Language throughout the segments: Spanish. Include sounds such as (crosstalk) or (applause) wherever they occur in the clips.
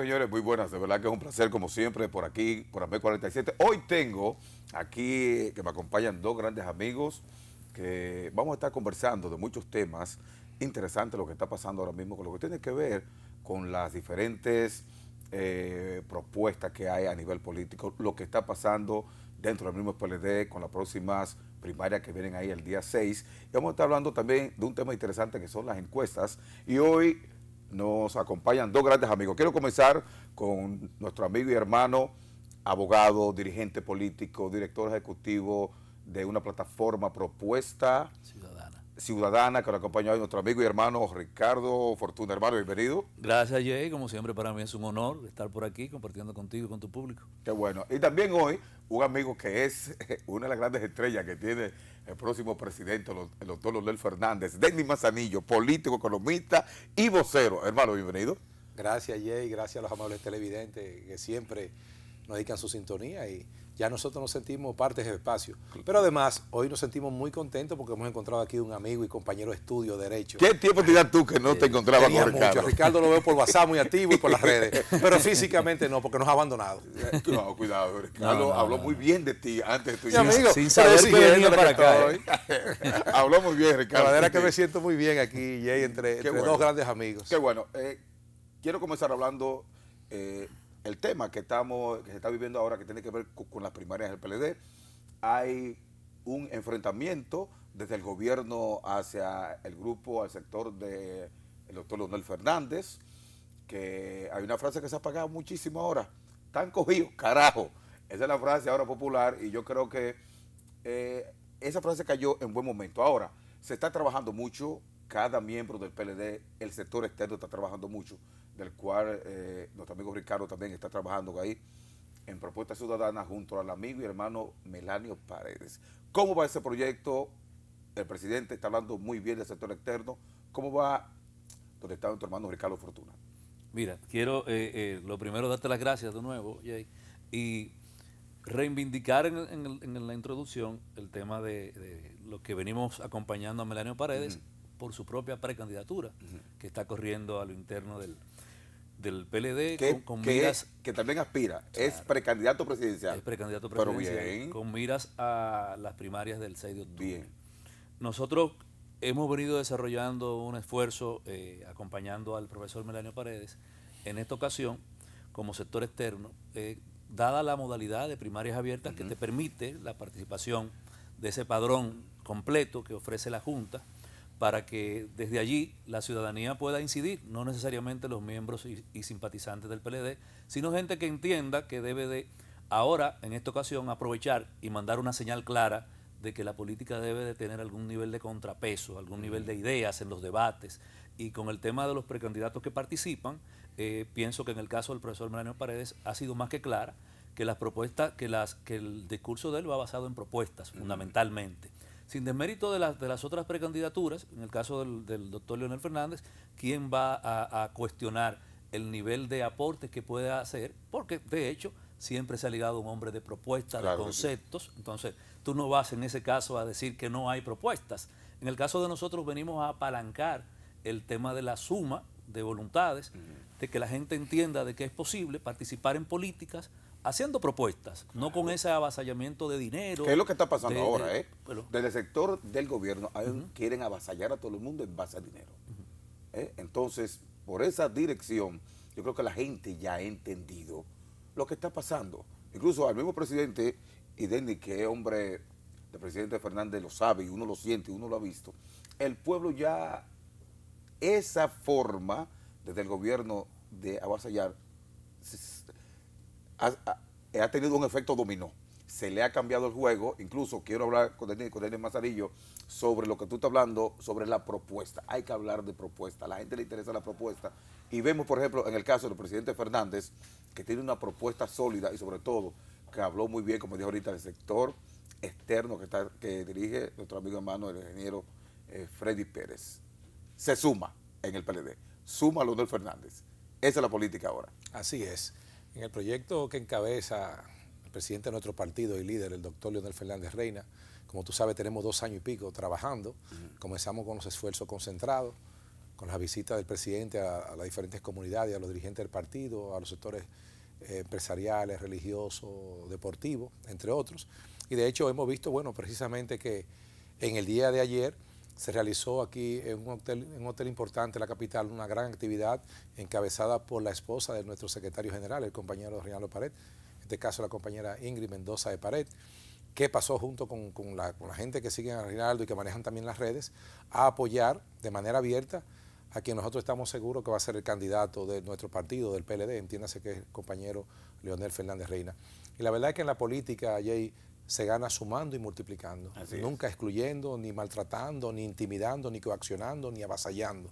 Señores, muy buenas. De verdad que es un placer, como siempre, por aquí, por AME 47 Hoy tengo aquí que me acompañan dos grandes amigos que vamos a estar conversando de muchos temas interesantes, lo que está pasando ahora mismo, con lo que tiene que ver con las diferentes eh, propuestas que hay a nivel político, lo que está pasando dentro del mismo PLD con las próximas primarias que vienen ahí el día 6. Y vamos a estar hablando también de un tema interesante que son las encuestas. Y hoy nos acompañan dos grandes amigos. Quiero comenzar con nuestro amigo y hermano, abogado, dirigente político, director ejecutivo de una plataforma propuesta ciudadana, ciudadana que nos acompaña hoy nuestro amigo y hermano Ricardo Fortuna. Hermano, bienvenido. Gracias, Jay. Como siempre, para mí es un honor estar por aquí compartiendo contigo y con tu público. Qué bueno. Y también hoy, un amigo que es (laughs) una de las grandes estrellas que tiene el próximo presidente, el doctor Lonel Fernández, Denny Manzanillo, político, economista y vocero. Hermano, bienvenido. Gracias, Jay, gracias a los amables televidentes que siempre nos dedican su sintonía y ya nosotros nos sentimos parte ese espacio. Pero además, hoy nos sentimos muy contentos porque hemos encontrado aquí un amigo y compañero de estudio de Derecho. ¿Qué tiempo da tú que no te eh, encontraba con Ricardo? Mucho. Ricardo lo veo por WhatsApp muy activo y por las redes, (laughs) pero físicamente no, porque nos ha abandonado. Eh, no, cuidado, Ricardo habló muy bien de ti antes de tu llegada. amigo, sin saber si para acá. ¿eh? (laughs) habló muy bien, Ricardo. La verdad que me siento muy bien aquí, Jay, entre, dos grandes amigos. Qué bueno. quiero comenzar hablando el tema que, estamos, que se está viviendo ahora, que tiene que ver con, las primarias del PLD, hay un enfrentamiento desde el gobierno hacia el grupo, al sector del doctor Leonel Fernández, que hay una frase que se ha pagado muchísimo ahora, tan cogido, carajo. Esa es la frase ahora popular y yo creo que eh, esa frase cayó en buen momento. Ahora, se está trabajando mucho, cada miembro del PLD, el sector externo está trabajando mucho del cual eh, nuestro amigo Ricardo también está trabajando ahí en Propuesta Ciudadana junto al amigo y hermano Melanio Paredes. ¿Cómo va ese proyecto? El presidente está hablando muy bien del sector externo. ¿Cómo va donde está nuestro hermano Ricardo Fortuna? Mira, quiero eh, eh, lo primero darte las gracias de nuevo, Jay, y reivindicar en, la introducción el tema de, lo que venimos acompañando a Melanio Paredes por su propia precandidatura que está corriendo a lo interno del, del PLD que, con, miras. que también aspira, es precandidato presidencial. Es precandidato presidencial. Con miras a las primarias del 6 de octubre. Nosotros hemos venido desarrollando un esfuerzo eh, acompañando al profesor Melanio Paredes en esta ocasión como sector externo, eh, dada la modalidad de primarias abiertas que te permite la participación de ese padrón completo que ofrece la Junta para que desde allí la ciudadanía pueda incidir, no necesariamente los miembros y, simpatizantes del PLD, sino gente que entienda que debe de ahora, en esta ocasión, aprovechar y mandar una señal clara de que la política debe de tener algún nivel de contrapeso, algún nivel de ideas en los debates. Y con el tema de los precandidatos que participan, eh, pienso que en el caso del profesor Melanio Paredes ha sido más que clara que las propuestas, que las, que el discurso de él va basado en propuestas, fundamentalmente sin desmérito de, de las otras precandidaturas, en el caso del, doctor Leonel Fernández, ¿quién va a, cuestionar el nivel de aportes que puede hacer? Porque, de hecho, siempre se ha ligado un hombre de propuestas, de conceptos. Entonces, tú no vas en ese caso a decir que no hay propuestas. En el caso de nosotros venimos a apalancar el tema de la suma de voluntades, de que la gente entienda de que es posible participar en políticas haciendo propuestas, no con ese avasallamiento de dinero. es lo que está pasando ahora? eh? Desde el sector del gobierno quieren avasallar a todo el mundo en base a dinero. ¿eh? Entonces, por esa dirección, yo creo que la gente ya ha entendido lo que está pasando. Incluso al mismo presidente, y Denny, que es hombre de presidente Fernández, lo sabe y uno lo siente, uno lo ha visto, el pueblo ya, esa forma desde el gobierno de avasallar, ha, tenido un efecto dominó. Se le ha cambiado el juego. Incluso quiero hablar con Denis, con Mazarillo sobre lo que tú estás hablando, sobre la propuesta. Hay que hablar de propuesta. A la gente le interesa la propuesta. Y vemos, por ejemplo, en el caso del presidente Fernández, que tiene una propuesta sólida y sobre todo que habló muy bien, como dijo ahorita, del sector externo que, dirige nuestro amigo hermano, el ingeniero eh, Freddy Pérez. Se suma en el PLD. Suma a Leonel Fernández. Esa es la política ahora. Así es. En el proyecto que encabeza el presidente de nuestro partido y líder, el doctor Leonel Fernández Reina, como tú sabes, tenemos dos años y pico trabajando. Comenzamos con los esfuerzos concentrados, con las visitas del presidente a, las diferentes comunidades, a los dirigentes del partido, a los sectores eh, empresariales, religiosos, deportivos, entre otros. Y de hecho hemos visto, bueno, precisamente que en el día de ayer se realizó aquí en un hotel, en un hotel importante, la capital, una gran actividad encabezada por la esposa de nuestro secretario general, el compañero Reinaldo Pared, en este caso la compañera Ingrid Mendoza de Pared, que pasó junto con, la, gente que sigue a Reinaldo y que manejan también las redes, a apoyar de manera abierta a quien nosotros estamos seguros que va a ser el candidato de nuestro partido, del PLD, entiéndase que es el compañero Leonel Fernández Reina. Y la verdad es que en la política, hay se gana sumando y multiplicando. Nunca excluyendo, ni maltratando, ni intimidando, ni coaccionando, ni avasallando.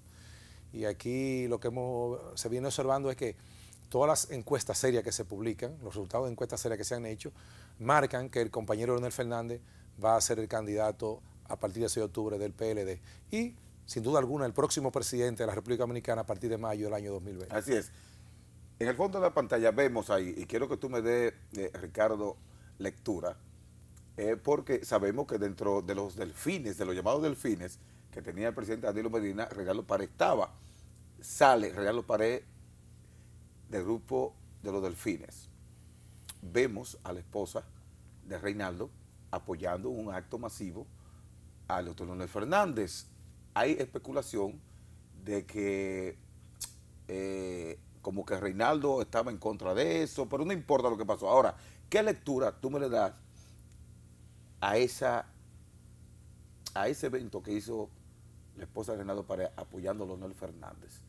Y aquí lo que hemos, se viene observando es que todas las encuestas serias que se publican, los resultados de encuestas serias que se han hecho, marcan que el compañero Leonel Fernández va a ser el candidato a partir de 6 de octubre del PLD. Y, sin duda alguna, el próximo presidente de la República Dominicana a partir de mayo del año 2020. Así es. En el fondo de la pantalla vemos ahí, y quiero que tú me des, eh, Ricardo, lectura porque sabemos que dentro de los delfines, de los llamados delfines, que tenía el presidente Danilo Medina, Regalo Pared estaba. Sale Regalo Pared del grupo de los delfines. Vemos a la esposa de Reinaldo apoyando un acto masivo Al doctor Fernández. Hay especulación de que eh, como que Reinaldo estaba en contra de eso, pero no importa lo que pasó. Ahora, ¿qué lectura tú me le das a, esa, a ese evento que hizo la esposa de Renato para apoyando a Leonel Fernández.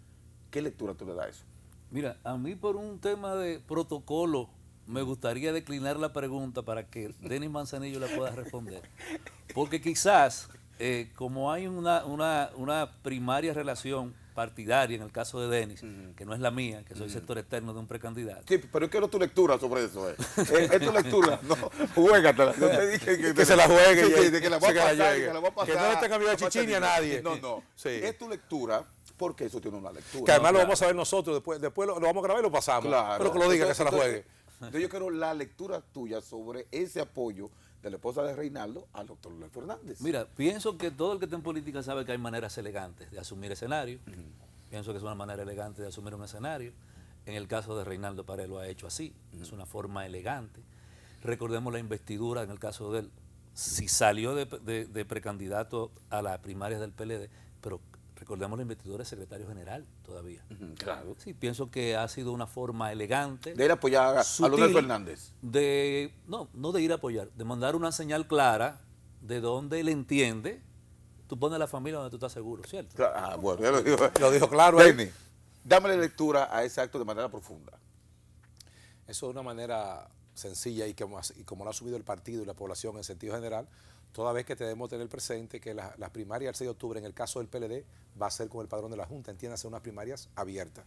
¿Qué lectura tú le das a eso? Mira, a mí por un tema de protocolo me gustaría declinar la pregunta para que Denis Manzanillo la pueda responder. Porque quizás, eh, como hay una, una primaria relación partidaria en el caso de Denis, que no es la mía, que soy sector externo de un precandidato. Sí, pero yo quiero tu lectura sobre eso. Eh. (laughs) Eh, es, tu lectura. No, juégatela. No te dije que, se la juegue. y que, la que Que no le tenga cambiando a Chichini a nadie. No, no. Es tu lectura porque eso tiene una lectura. Que además lo vamos a ver nosotros, después, después lo, vamos a grabar y lo pasamos. Claro. Pero que lo diga, que se la juegue. Entonces, yo quiero la lectura tuya sobre ese apoyo la esposa de Reinaldo al doctor Luis Fernández. Mira, pienso que todo el que está en política sabe que hay maneras elegantes de asumir escenario. Pienso que es una manera elegante de asumir un escenario. En el caso de Reinaldo él lo ha hecho así, es una forma elegante. Recordemos la investidura en el caso de él. Si salió de, de precandidato a las primarias del PLD, pero Recordemos la investidura de secretario general todavía. claro. Sí, pienso que ha sido una forma elegante. De ir a apoyar a, a Fernández. De, no, no de ir a apoyar, de mandar una señal clara de dónde él entiende. Tú pones la familia donde tú estás seguro, ¿cierto? ah, bueno, ya lo dijo, (laughs) lo dijo claro. Denny, dame la lectura a ese acto de manera profunda. Eso de una manera sencilla y como, como lo ha subido el partido y la población en sentido general, toda vez que debemos tener presente que las primarias del 6 de octubre, en el caso del PLD, va a ser con el padrón de la Junta, entiéndase, unas primarias abiertas.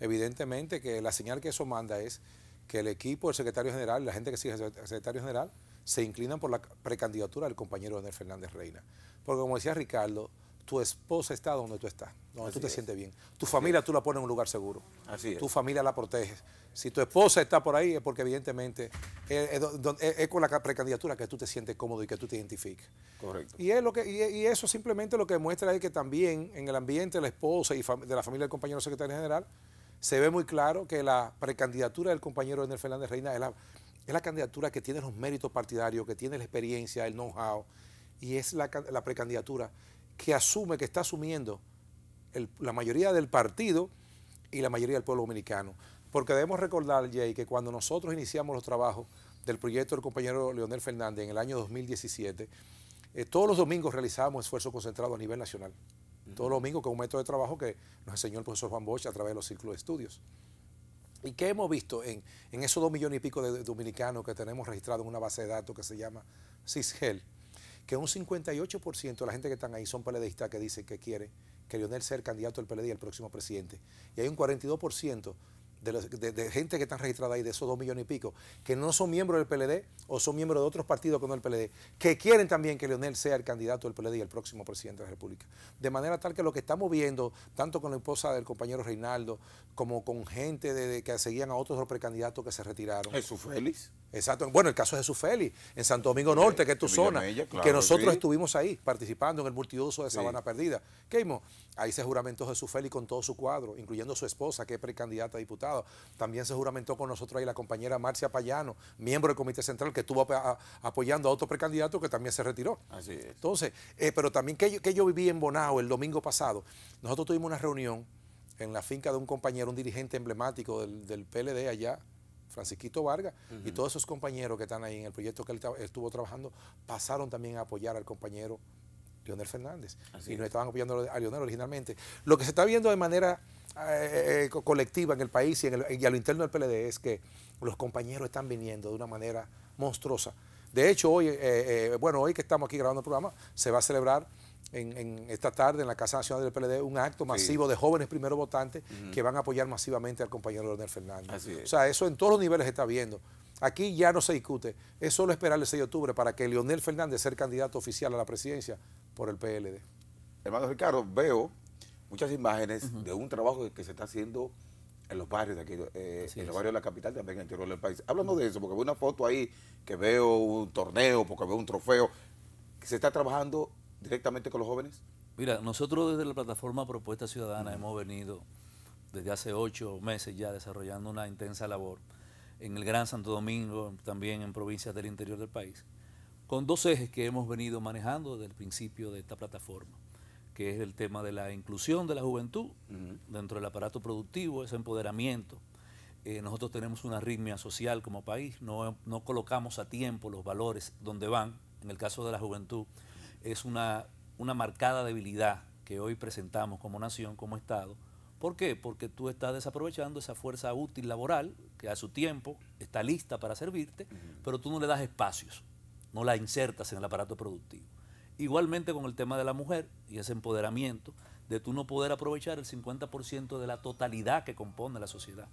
Evidentemente que la señal que eso manda es que el equipo el secretario general, la gente que sigue al secretario general, se inclinan por la precandidatura del compañero Daniel Fernández Reina. Porque como decía Ricardo, tu esposa está donde tú estás, donde tú te sientes bien. Tu familia tú la pones en un lugar seguro. Así tu familia la proteges. Si tu esposa está por ahí es porque evidentemente es, con la precandidatura que tú te sientes cómodo y que tú te identificas. Correcto. Y, es lo que, eso simplemente lo que demuestra es que también en el ambiente de la esposa y de la familia del compañero secretario general se ve muy claro que la precandidatura del compañero Enel Fernández Reina es la, es la candidatura que tiene los méritos partidarios, que tiene la experiencia, el know-how, y es la, precandidatura que asume, que está asumiendo la mayoría del partido y la mayoría del pueblo dominicano. Porque debemos recordar, Jay, que cuando nosotros iniciamos los trabajos del proyecto del compañero Leonel Fernández en el año 2017, eh, todos los domingos realizábamos esfuerzo concentrado a nivel nacional. Todos los domingos con un método de trabajo que nos enseñó el profesor Juan Bosch a través de los círculos de estudios. ¿Y qué hemos visto en, esos dos millones y pico de, dominicanos que tenemos registrados en una base de datos que se llama CISGEL? Que un 58% de la gente que están ahí son PLDistas que dicen que quiere que Leonel sea el candidato del PLD y el próximo presidente. Y hay un 42% de, gente que están registrada ahí, de esos dos millones y pico, que no son miembros del PLD o son miembros de otros partidos que no el PLD, que quieren también que Leonel sea el candidato del PLD y el próximo presidente de la República. De manera tal que lo que estamos viendo, tanto con la esposa del compañero Reinaldo, como con gente de, que seguían a otros precandidatos que se retiraron. Jesús Félix. Exacto. Bueno, el caso de Jesús Félix, en Santo Domingo Norte, que es tu zona, que nosotros estuvimos ahí participando en el multiuso de Sabana Perdida. ¿Qué Ahí se juramentó Jesús Félix con todo su cuadro, incluyendo su esposa, que es precandidata a diputada también se juramentó con nosotros ahí la compañera Marcia Payano, miembro del Comité Central, que estuvo apoyando a otro precandidato que también se retiró. Así es. Entonces, eh, pero también que yo, viví en Bonao el domingo pasado, nosotros tuvimos una reunión en la finca de un compañero, un dirigente emblemático del, PLD allá, Francisquito Vargas y todos esos compañeros que están ahí en el proyecto que él estuvo trabajando pasaron también a apoyar al compañero Leonel Fernández. y no estaban apoyando a Leonel originalmente. Lo que se está viendo de manera eh, eh, colectiva en el país y, a lo interno del PLD es que los compañeros están viniendo de una manera monstruosa. De hecho, hoy, eh, bueno, hoy que estamos aquí grabando el programa, se va a celebrar en, esta tarde en la Casa Nacional del PLD un acto masivo de jóvenes primeros votantes que van a apoyar masivamente al compañero Leonel Fernández. o sea, eso en todos los niveles se está viendo. Aquí ya no se discute. Es solo esperar el 6 de octubre para que Leonel Fernández sea candidato oficial a la presidencia por el PLD. Hermano Ricardo, veo muchas imágenes de un trabajo que se está haciendo en los barrios de aquí, eh, en los barrios de la capital, también en el interior del país. Hablando de eso, porque veo una foto ahí, que veo un torneo, porque veo un trofeo. ¿Se está trabajando directamente con los jóvenes? Mira, nosotros desde la plataforma Propuesta Ciudadana hemos venido desde hace ocho meses ya desarrollando una intensa labor en el Gran Santo Domingo, también en provincias del interior del país con dos ejes que hemos venido manejando desde el principio de esta plataforma, que es el tema de la inclusión de la juventud dentro del aparato productivo, ese empoderamiento. Eh, nosotros tenemos una arritmia social como país, no, colocamos a tiempo los valores donde van. En el caso de la juventud, es una, marcada debilidad que hoy presentamos como nación, como Estado. ¿Por qué? Porque tú estás desaprovechando esa fuerza útil laboral que a su tiempo está lista para servirte, pero tú no le das espacios no la insertas en el aparato productivo. Igualmente con el tema de la mujer y ese empoderamiento de tú no poder aprovechar el 50% de la totalidad que compone la sociedad.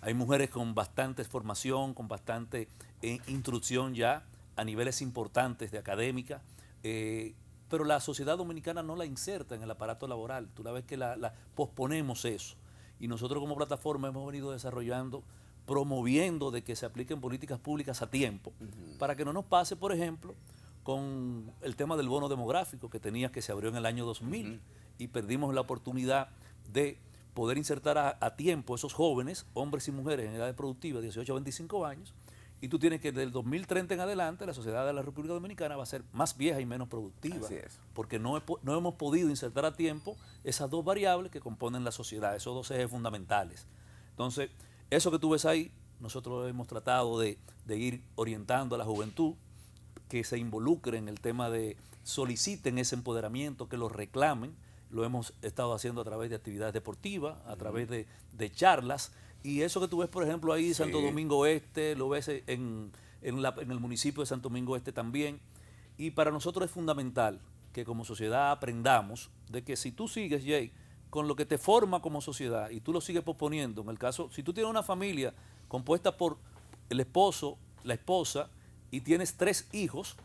Hay mujeres con bastante formación, con bastante eh, instrucción ya a niveles importantes de académica, eh, pero la sociedad dominicana no la inserta en el aparato laboral. Tú la ves que la, la posponemos eso. Y nosotros como plataforma hemos venido desarrollando promoviendo de que se apliquen políticas públicas a tiempo, para que no nos pase, por ejemplo, con el tema del bono demográfico que tenía que se abrió en el año 2000 y perdimos la oportunidad de poder insertar a, tiempo esos jóvenes, hombres y mujeres en edades productivas, 18 a 25 años, y tú tienes que del 2030 en adelante la sociedad de la República Dominicana va a ser más vieja y menos productiva, porque no, no hemos podido insertar a tiempo esas dos variables que componen la sociedad, esos dos ejes fundamentales. Entonces, eso que tú ves ahí, nosotros hemos tratado de, ir orientando a la juventud que se involucre en el tema de soliciten ese empoderamiento, que lo reclamen. Lo hemos estado haciendo a través de actividades deportivas, a través de, charlas. Y eso que tú ves, por ejemplo, ahí en Santo Domingo Este, lo ves en, en, en, el municipio de Santo Domingo Este también. Y para nosotros es fundamental que como sociedad aprendamos de que si tú sigues, Jay, con lo que te forma como sociedad y tú lo sigues posponiendo, en el caso, si tú tienes una familia compuesta por el esposo, la esposa, y tienes tres hijos,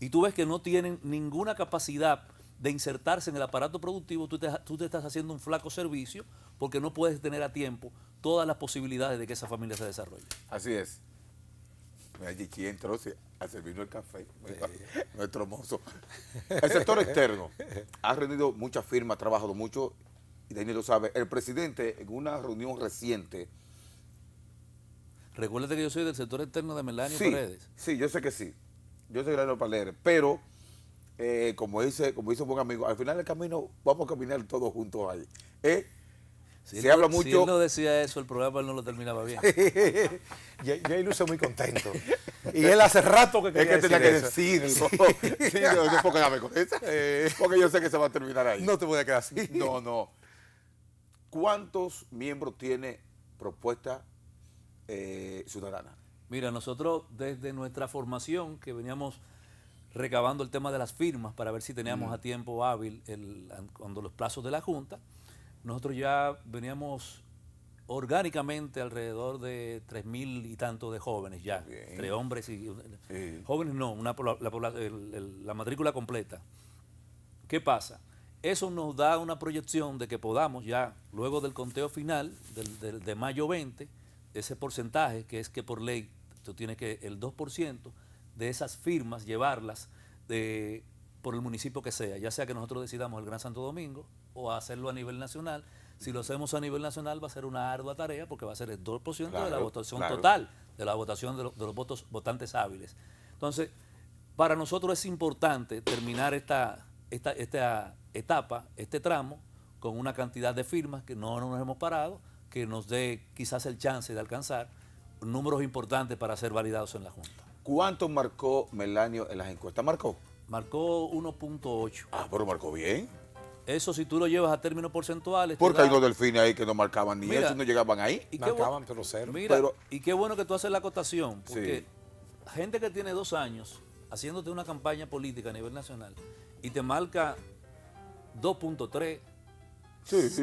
y tú ves que no tienen ninguna capacidad de insertarse en el aparato productivo, tú te, tú te, estás haciendo un flaco servicio porque no puedes tener a tiempo todas las posibilidades de que esa familia se desarrolle. Así es. Mira, entró a ah, servirnos el café, (laughs) nuestro mozo. El sector externo ha rendido mucha firma ha trabajado mucho, y Daniel lo sabe. El presidente, en una reunión reciente... Recuérdate que yo soy del sector externo de Melanio Paredes. Sí, yo sé que sí. Yo soy Melanio leer pero... Eh, como dice como dice un buen amigo, al final del camino vamos a caminar todos juntos ahí. ¿Eh? Si se mucho. Si él no decía eso, el programa no lo terminaba bien. Ya se luce muy contento. Y él hace rato que quería Es que tenía que decirlo. (laughs) no, no, porque, eh. porque yo sé que se va a terminar ahí. No te voy a quedar así. No, no. ¿Cuántos miembros tiene propuesta eh, ciudadana? Mira, nosotros desde nuestra formación que veníamos recabando el tema de las firmas para ver si teníamos mm. a tiempo hábil cuando los plazos de la Junta, nosotros ya veníamos orgánicamente alrededor de tres mil y tanto de jóvenes ya, entre hombres y... Jóvenes no, la, matrícula completa. ¿Qué pasa? Eso nos da una proyección de que podamos ya, luego del conteo final de mayo 20, ese porcentaje que es que por ley tú tienes que el 2% de esas firmas llevarlas de, por el municipio que sea, ya sea que nosotros decidamos el Gran Santo Domingo, o hacerlo a nivel nacional. Si lo hacemos a nivel nacional va a ser una ardua tarea porque va a ser el 2% de la votación total, de la votación de, los votos votantes hábiles. Entonces, para nosotros es importante terminar esta, esta, etapa, este tramo, con una cantidad de firmas que no nos hemos parado, que nos dé quizás el chance de alcanzar números importantes para ser validados en la Junta. ¿Cuánto marcó Melanio en las encuestas? ¿Marcó? Marcó 1.8. Ah, pero marcó bien. Eso si tú lo llevas a términos porcentuales. Porque hay unos delfines ahí que no marcaban ni eso, no llegaban ahí. Y marcaban, pero cero. y qué bueno que tú haces la acotación, porque gente que tiene dos años haciéndote una campaña política a nivel nacional y te marca 2.3,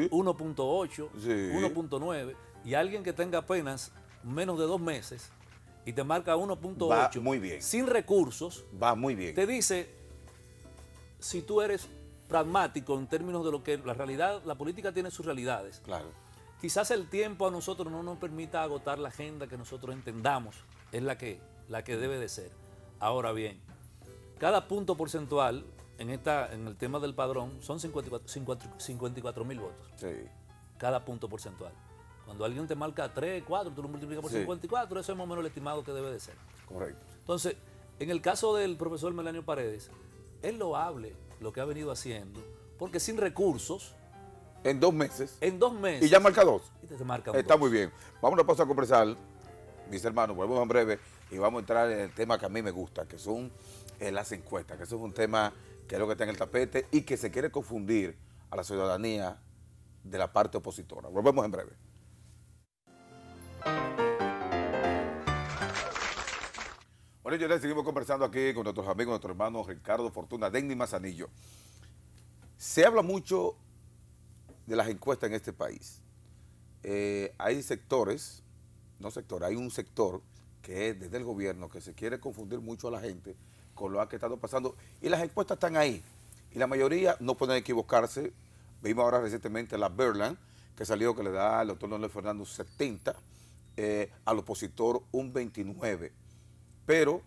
1.8, 1.9, y alguien que tenga apenas menos de dos meses y te marca 1.8, muy bien. Sin recursos, va muy bien. Te dice, si tú eres pragmático en términos de lo que la realidad, la política tiene sus realidades. Claro. Quizás el tiempo a nosotros no nos permita agotar la agenda que nosotros entendamos, es la que, la que debe de ser. Ahora bien, cada punto porcentual en, esta, en el tema del padrón son 54 mil votos. Sí. Cada punto porcentual. Cuando alguien te marca 3, 4, tú lo multiplicas por 54, eso es más o menos el estimado que debe de ser. Correcto. Entonces, en el caso del profesor Melanio Paredes, es loable lo que ha venido haciendo, porque sin recursos... En dos meses. En dos meses. Y ya marca dos. Este está muy bien. Vamos a pasar a conversar, mis hermanos, volvemos en breve y vamos a entrar en el tema que a mí me gusta, que son eh, las encuestas, que eso es un tema que es lo que está en el tapete y que se quiere confundir a la ciudadanía de la parte opositora. Volvemos en breve. Bueno, yo seguimos conversando aquí con nuestros amigos, nuestro hermano Ricardo Fortuna, Denny Mazanillo. Se habla mucho de las encuestas en este país. Eh, hay sectores, no sector, hay un sector que es desde el gobierno que se quiere confundir mucho a la gente con lo que ha estado pasando. Y las encuestas están ahí. Y la mayoría no pueden equivocarse. Vimos ahora recientemente la Berland, que salió que le da al doctor Leonel Fernando 70, eh, al opositor un 29 pero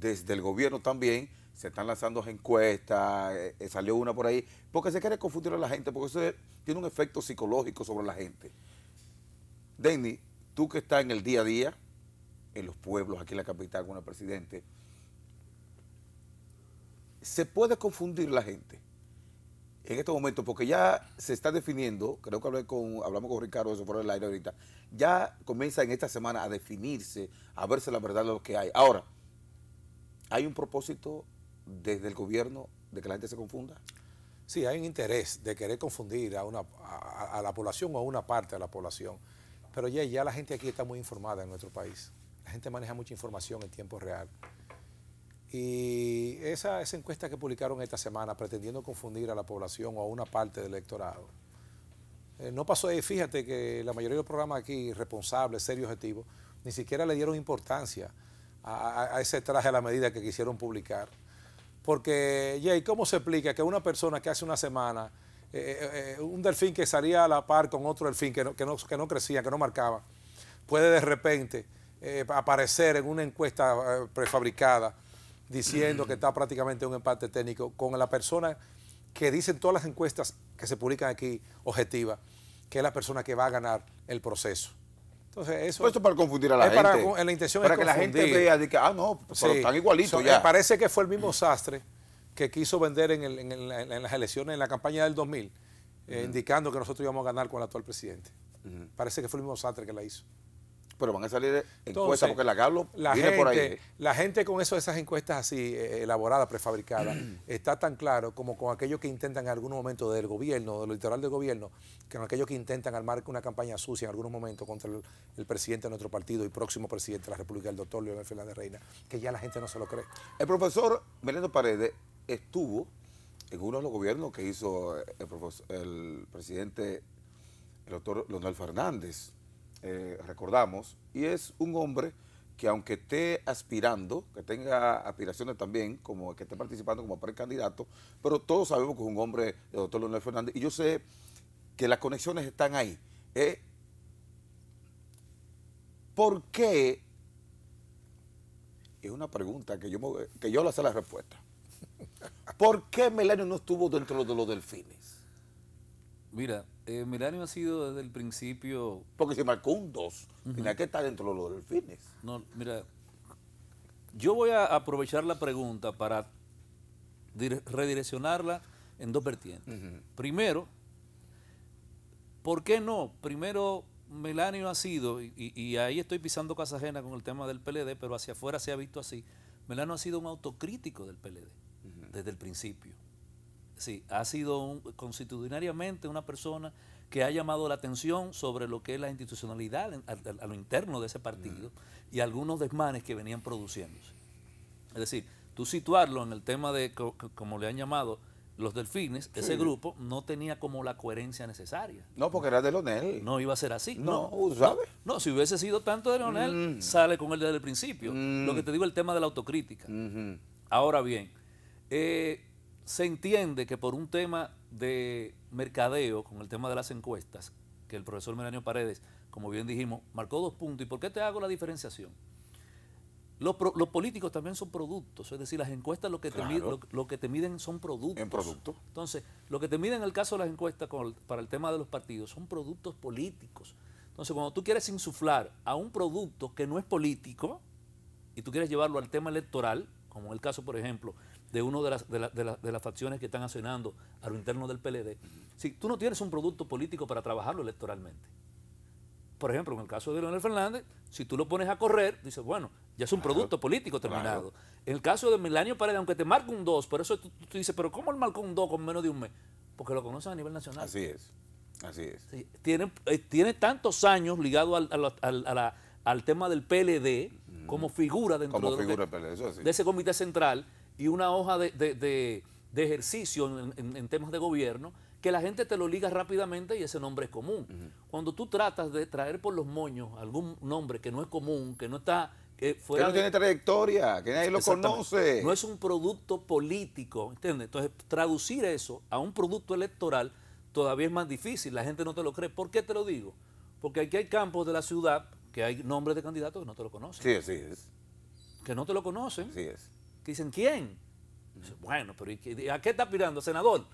desde el gobierno también se están lanzando encuestas, eh, eh, salió una por ahí, porque se quiere confundir a la gente, porque eso tiene un efecto psicológico sobre la gente. Denny, tú que estás en el día a día, en los pueblos, aquí en la capital con el presidente, ¿se puede confundir la gente? en este momento, porque ya se está definiendo, creo que hablamos con Ricardo eso por el aire ahorita, ya comienza en esta semana a definirse, a verse la verdad de lo que hay. Ahora, ¿hay un propósito desde el gobierno de que la gente se confunda? Sí, hay un interés de querer confundir a, a la población o a una parte de la población, pero ya, ya la gente aquí está muy informada en nuestro país. La gente maneja mucha información en tiempo real. Y esa, encuesta que publicaron esta semana, pretendiendo confundir a la población o a una parte del electorado, eh, no pasó ahí. Fíjate que la mayoría de los programas aquí, responsables, serios, objetivos, ni siquiera le dieron importancia a, ese traje a la medida que quisieron publicar. Porque, Jay, ¿cómo se explica que una persona que hace una semana, eh, eh, un delfín que salía a la par con otro delfín que no, que no crecía, que no marcaba, puede de repente aparecer en una encuesta prefabricada diciendo que está prácticamente un empate técnico con la persona que dicen todas las encuestas que se publican aquí, objetiva, que es la persona que va a ganar el proceso. Entonces, eso. Pues esto es para confundir a la gente. Para, la intención para que la gente vea diga ah, no, pero están igualitos ya. Eh, parece que fue el mismo sastre que quiso vender en, las elecciones, en la campaña del 2000, eh, indicando que nosotros íbamos a ganar con el actual presidente. Parece que fue el mismo sastre que la hizo pero van a salir encuestas porque la Gablo la gente, La gente con eso, esas encuestas así eh, elaboradas, prefabricadas, (clears throat) está tan claro como con aquellos que intentan en algún momento del gobierno, del litoral del gobierno, que con aquellos que intentan armar una campaña sucia en algún momento contra el, presidente de nuestro partido y próximo presidente de la República, el doctor Leonel Fernández Reina, que ya la gente no se lo cree. El profesor Meléndez Paredes estuvo en uno de los gobiernos que hizo eh, el, el presidente, el doctor Leonel Fernández. Eh, recordamos, y es un hombre que aunque esté aspirando, que tenga aspiraciones también, como que esté participando como precandidato, pero todos sabemos que es un hombre el doctor Leonel Fernández, y yo sé que las conexiones están ahí. Eh, ¿Por qué? Es una pregunta que yo, que yo le sé la respuesta. ¿Por qué Melenio no estuvo dentro de los delfines? Mira, eh, ha sido desde el principio... Porque se marcó un 2, Mira, que estar dentro de los delfines. No, mira, yo voy a aprovechar la pregunta para redireccionarla en dos vertientes. Primero, ¿por qué no? Primero, Melanio ha sido, y, ahí estoy pisando casa ajena con el tema del PLD, pero hacia afuera se ha visto así, Melanio ha sido un autocrítico del PLD desde el principio. Sí, ha sido un, una persona que ha llamado la atención sobre lo que es la institucionalidad a, lo interno de ese partido mm. y algunos desmanes que venían produciéndose. Es decir, tú situarlo en el tema de, como le han llamado, los delfines, ese grupo no tenía como la coherencia necesaria. No, porque era de Leonel. No iba a ser así. No, no ¿sabes? No, si hubiese sido tanto de Leonel, mm. sale con él desde el principio. Lo que mm. te digo, el tema de la autocrítica. Ahora bien, eh, se entiende que por un tema de mercadeo, con el tema de las encuestas, que el profesor Meraño Paredes, como bien dijimos, marcó dos puntos. ¿Y por qué te hago la diferenciación? Los, políticos también son productos, es decir, las encuestas lo que, te, miden, lo, que te miden son productos. Entonces, lo que te miden en el caso de las encuestas para el tema de los partidos son productos políticos. Entonces, cuando tú quieres insuflar a un producto que no es político y tú quieres llevarlo al tema electoral, como el caso, por ejemplo, de una de las, de, de, las facciones que están accionando a lo interno del PLD, si tú no tienes un producto político para trabajarlo electoralmente, por ejemplo, en el caso de Leonel Fernández, si tú lo pones a correr, dices, bueno, ya es un producto político terminado. En el caso de Milanio Paredes, aunque te marca un 2, por eso tú, dices, pero ¿cómo él marca un 2 con menos de un mes? Porque lo conoces a nivel nacional. Así es, así es. tiene, eh, tiene, tantos años ligado al, al, al tema del PLD, como figura dentro de, ese comité central y una hoja de, ejercicio en, temas de gobierno que la gente te lo liga rápidamente y ese nombre es común. Cuando tú tratas de traer por los moños algún nombre que no es común, que no está... Que, fuera que no tiene trayectoria, que nadie lo conoce. No es un producto político, ¿entiendes? Entonces, traducir eso a un producto electoral todavía es más difícil, la gente no te lo cree. ¿Por qué te lo digo? Porque aquí hay campos de la ciudad que hay nombres de candidatos que no te lo conocen. Sí, así es. Que no te lo conocen. sí es. Que dicen, ¿quién? bueno, pero ¿a qué está aspirando? ¿Senador?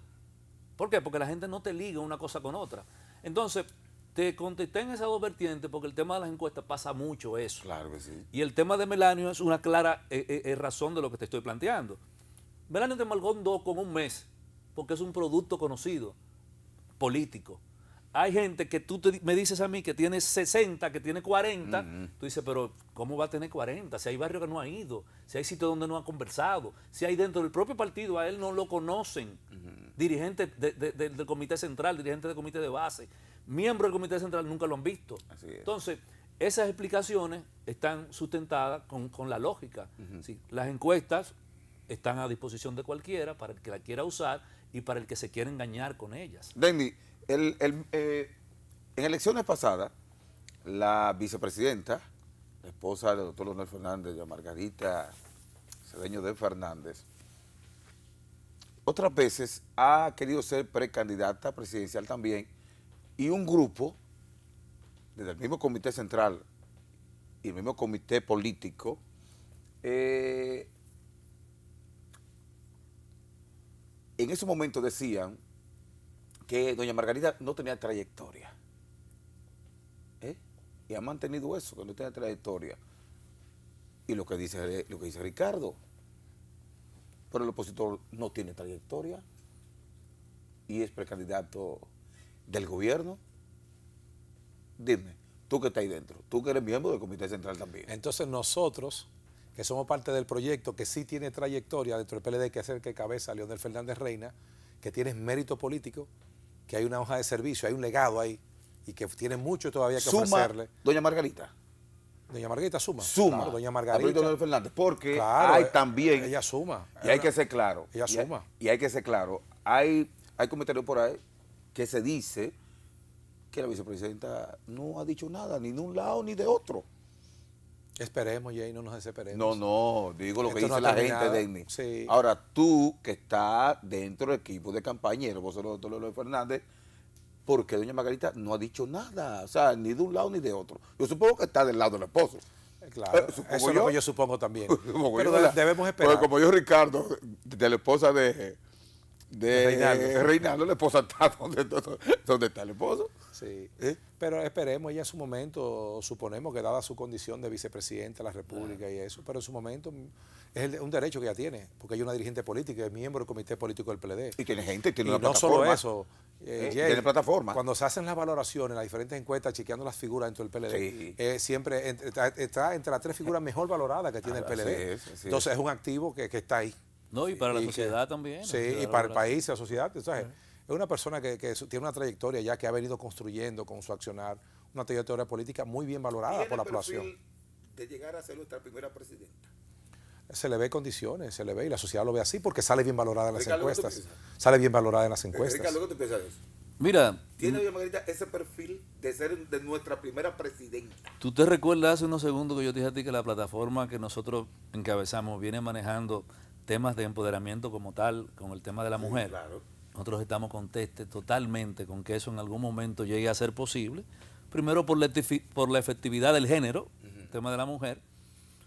¿Por qué? Porque la gente no te liga una cosa con otra. Entonces, te contesté en esas dos vertientes porque el tema de las encuestas pasa mucho eso. Claro que sí. Y el tema de Melanio es una clara eh, eh, eh, razón de lo que te estoy planteando. Melanio te dos con un mes porque es un producto conocido, político. Hay gente que tú me dices a mí que tiene 60, que tiene 40, tú dices, pero ¿cómo va a tener 40? Si hay barrio que no ha ido, si hay sitio donde no ha conversado, si hay dentro del propio partido, a él no lo conocen, dirigentes del comité central, dirigente del comité de base, miembro del comité central nunca lo han visto. Entonces, esas explicaciones están sustentadas con, con la lógica. las encuestas están a disposición de cualquiera para el que la quiera usar y para el que se quiera engañar con ellas. Eh, en elecciones pasadas, la vicepresidenta, la esposa del doctor Leonel Fernández, de Margarita Cedeño de Fernández, otras veces ha querido ser precandidata presidencial también y un grupo, desde el mismo comité central y el mismo comité político, eh, en ese momento decían que doña Margarita no tenía trayectoria. ¿eh? Y ha mantenido eso, que no tenía trayectoria. Y lo que dice, lo que dice Ricardo, pero el opositor no tiene trayectoria y es precandidato del gobierno. Dime, tú que estás ahí dentro, tú que eres miembro del Comité Central también. Entonces nosotros, que somos parte del proyecto que sí tiene trayectoria dentro del PLD, que es el que cabeza Leonel Fernández Reina, que tiene mérito político, que hay una hoja de servicio, hay un legado ahí y que tiene mucho todavía que suma, Doña Margarita. Doña Margarita suma. Suma. doña Margarita. Fernández, porque hay eh, también. Ella suma. Y hay que ser claro. Ella suma. y hay que ser claro. Hay, hay comentarios por ahí que se dice que la vicepresidenta no ha dicho nada, ni de un lado ni de otro. Esperemos, Jay, no nos desesperemos. No, no, digo lo que dice la gente, Denny. Ahora, tú que estás dentro del equipo de campaña, vosotros de doctor de Fernández, ¿por qué doña Margarita no ha dicho nada? O sea, ni de un lado ni de otro. Yo supongo que está del lado del esposo. Eh, eh, claro, eso yo. yo supongo también. (laughs) pero debemos esperar. Porque como yo, Ricardo, de la esposa de, de, Reinaldo, la esposa está (laughs) donde, donde está el esposo. Sí. ¿Eh? Pero esperemos ya su momento, suponemos que dada su condición de vicepresidenta de la República y eso, pero en su momento es un derecho que ya tiene, porque hay una dirigente política, es miembro del comité político del PLD. Y tiene gente, tiene y no solo eso. Eh, eh, tiene plataforma. Cuando se hacen las valoraciones, las diferentes encuestas, chequeando las figuras dentro del PLD, siempre está, entre las tres figuras mejor valoradas que tiene el ah, PLD. Entonces es un activo que, que, está ahí. No, y para la sociedad también. Sí, y para el país, y la sociedad. Entonces, es una persona que, tiene una trayectoria ya que ha venido construyendo con su accionar una trayectoria política muy bien valorada por la población. De llegar a ser nuestra primera presidenta. Se le ve condiciones, se le ve y la sociedad lo ve así porque sale bien valorada en las encuestas. Sale bien valorada en las eh, encuestas. Ricardo, ¿qué tú piensas eso? Mira. Tiene mm. ese perfil de ser de nuestra primera presidenta. ¿Tú te recuerdas hace unos segundos que yo te dije a ti que la plataforma que nosotros encabezamos viene manejando temas de empoderamiento como tal, con el tema de la mujer? claro. Nosotros estamos conteste totalmente con que eso en algún momento llegue a ser posible. Primero por la, por la efectividad del género, el tema de la mujer.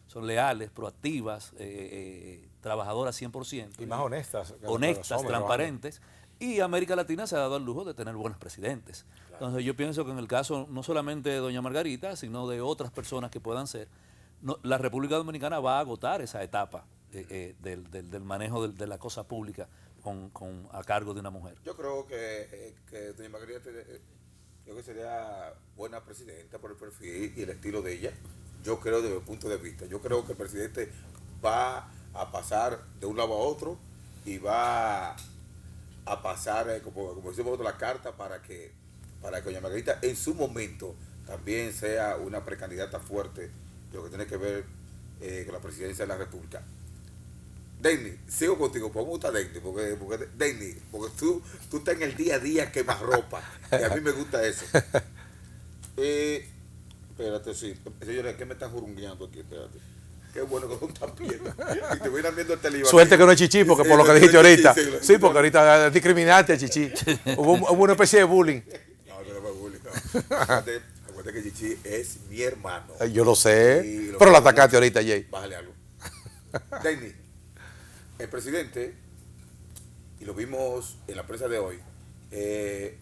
Son leales, proactivas, eh, eh, trabajadoras 100%. Y más honestas. Honestas, transparentes. Y América Latina se ha dado el lujo de tener buenos presidentes. Entonces yo pienso que en el caso no solamente de doña Margarita, sino de otras personas que puedan ser, la República Dominicana va a agotar esa etapa eh, del, manejo de, de la cosa pública con, a cargo de una mujer? Yo creo que, doña eh, Margarita este, eh, sería buena presidenta por el perfil y el estilo de ella. Yo creo desde mi punto de vista. Yo creo que el presidente va a pasar de un lado a otro y va a pasar, eh, como, decimos la carta para que, para que doña Margarita en su momento también sea una precandidata fuerte lo que tiene que ver con la presidencia de la República. Denny, sigo contigo, por pues gusta Denny, porque, porque, Denny, porque tú, tú estás en el día a día quemando ropa, y a mí me gusta eso. (laughs) Eh, espérate, sí, señores, ¿qué me están jurungueando aquí? Espérate. Qué bueno que tú estás piernas. Y te voy a ir viendo el televisor. Suerte que no es chichi, porque por lo que dijiste ahorita. Sí, porque ahorita discriminaste a chichi. (laughs) Hubo, una especie de bullying. No, no fue bullying. No. que Chichi es mi hermano. Yo lo sé. pero lo atacaste ahorita, Jay. Bájale algo. Denny, el presidente, y lo vimos en la prensa de hoy, eh,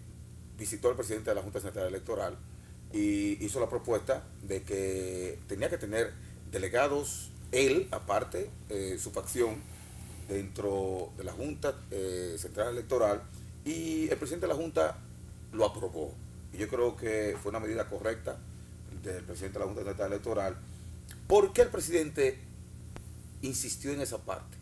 visitó al presidente de la Junta Central Electoral y hizo la propuesta de que tenía que tener delegados, él aparte, eh, su facción, dentro de la Junta eh, Central Electoral, y el presidente de la Junta lo aprobó. Y yo creo que fue una medida correcta del presidente de la Junta Central Electoral. ¿Por qué el presidente insistió en esa parte?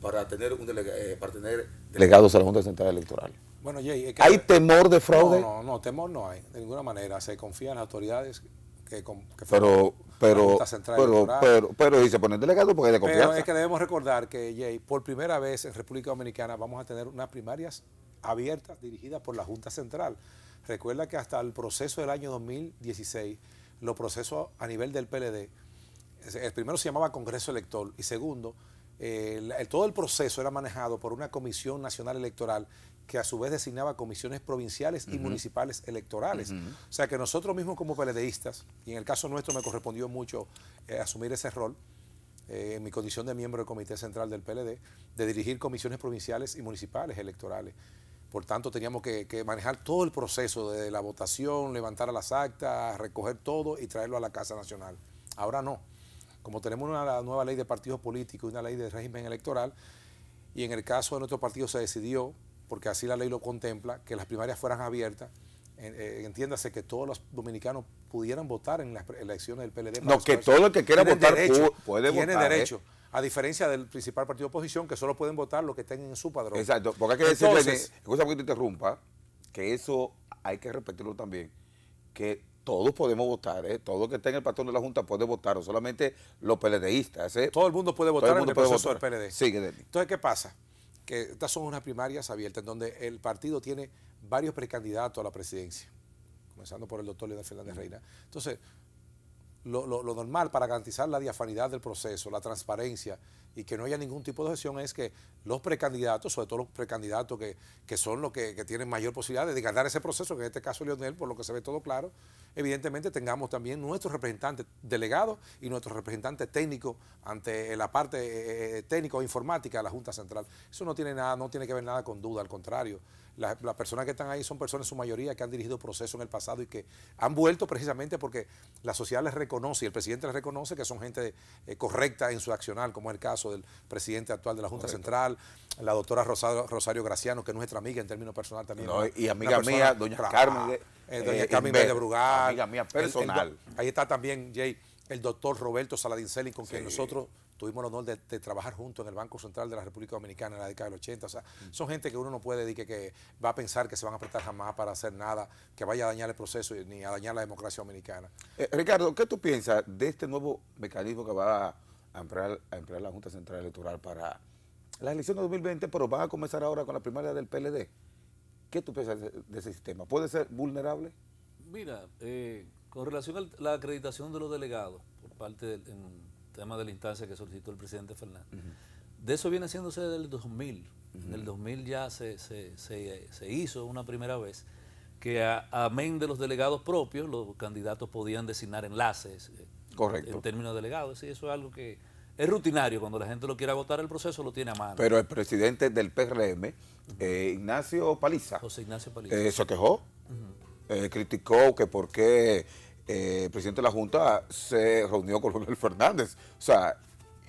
para tener, un eh, tener delegados a la Junta Central Electoral. Bueno, Jay, ¿Hay temor de fraude? No, no, no, temor no hay, de ninguna manera. Se confían en las autoridades que, que pero, pero, la Junta Central Electoral. Pero, y se ponen delegados porque hay de Pero es que debemos recordar que, Jay, por primera vez en República Dominicana vamos a tener unas primarias abiertas dirigidas por la Junta Central. Recuerda que hasta el proceso del año 2016, los procesos a nivel del PLD, el primero se llamaba Congreso Electoral y segundo, eh, todo el proceso era manejado por una Comisión Nacional Electoral que a su vez designaba comisiones provinciales y municipales electorales. O sea que nosotros mismos como peledeístas, y en el caso nuestro me correspondió mucho eh, asumir ese rol, eh, en mi condición de miembro del Comité Central del PLD, de dirigir comisiones provinciales y municipales electorales. Por tanto, teníamos que, que, manejar todo el proceso de la votación, levantar a las actas, recoger todo y traerlo a la Casa Nacional. Ahora no como tenemos una nueva ley de partidos políticos y una ley de régimen electoral, y en el caso de nuestro partido se decidió, porque así la ley lo contempla, que las primarias fueran abiertas, eh, entiéndase que todos los dominicanos pudieran votar en las elecciones del PLD. No, que todo el que quiera votar puede tiene votar. Tiene ¿eh? derecho. A diferencia del principal partido de oposición, que solo pueden votar los que estén en su padrón. Exacto, porque hay que decirle, cosa que te interrumpa, que eso hay que repetirlo también, que todos podemos votar, ¿eh? todo que esté en el patrón de la Junta puede votar, o solamente los PLDistas. Todo el mundo puede votar en el proceso del PLD. Sí, Entonces, ¿qué pasa? Que estas son unas primarias abiertas en donde el partido tiene varios precandidatos a la presidencia, comenzando por el doctor Leonel Fernández Reina. Entonces, lo, normal para garantizar la diafanidad del proceso, la transparencia y que no haya ningún tipo de objeción es que los precandidatos, sobre todo los precandidatos que, que son los que, tienen mayor posibilidad de ganar ese proceso, que en este caso Leonel, por lo que se ve todo claro, evidentemente tengamos también nuestros representantes delegados y nuestros representantes técnicos ante la parte eh, eh, técnico técnica o informática de la Junta Central. Eso no tiene nada, no tiene que ver nada con duda, al contrario. Las personas que están ahí son personas en su mayoría que han dirigido procesos en el pasado y que han vuelto precisamente porque la sociedad les reconoce y el presidente les reconoce que son gente eh, correcta en su accional, como es el caso del presidente actual de la Junta Central, la doctora Rosario, Graciano, que es nuestra amiga en términos personal también. y amiga mía, doña Carmen. Eh, eh, doña Carmen de Brugal. Amiga mía personal. ahí está también Jay el doctor Roberto Saladin Selin, con quien nosotros tuvimos el honor de, trabajar juntos en el Banco Central de la República Dominicana en la década del 80. O sea, mm. son gente que uno no puede decir que, va a pensar que se van a apretar jamás para hacer nada, que vaya a dañar el proceso ni a dañar la democracia dominicana. Eh, Ricardo, ¿qué tú piensas de este nuevo mecanismo que va a emplear, la Junta Central Electoral para las elecciones de 2020, pero va a comenzar ahora con la primaria del PLD? ¿Qué tú piensas de, de ese sistema? ¿Puede ser vulnerable? Mira, eh, con relación a la acreditación de los delegados por parte del tema de la instancia que solicitó el presidente Fernández, de eso viene haciéndose desde el 2000. En el 2000 ya se, se, hizo una primera vez que amén de los delegados propios, los candidatos podían designar enlaces eh, Correcto. en términos de delegados. eso es algo que es rutinario. Cuando la gente lo quiere votar el proceso, lo tiene a mano. Pero el presidente del PRM, eh, Ignacio Paliza, José Ignacio Paliza. Eh, se quejó eh, criticó que por qué eh, el presidente de la Junta se reunió con Leonel (laughs) Fernández. O sea,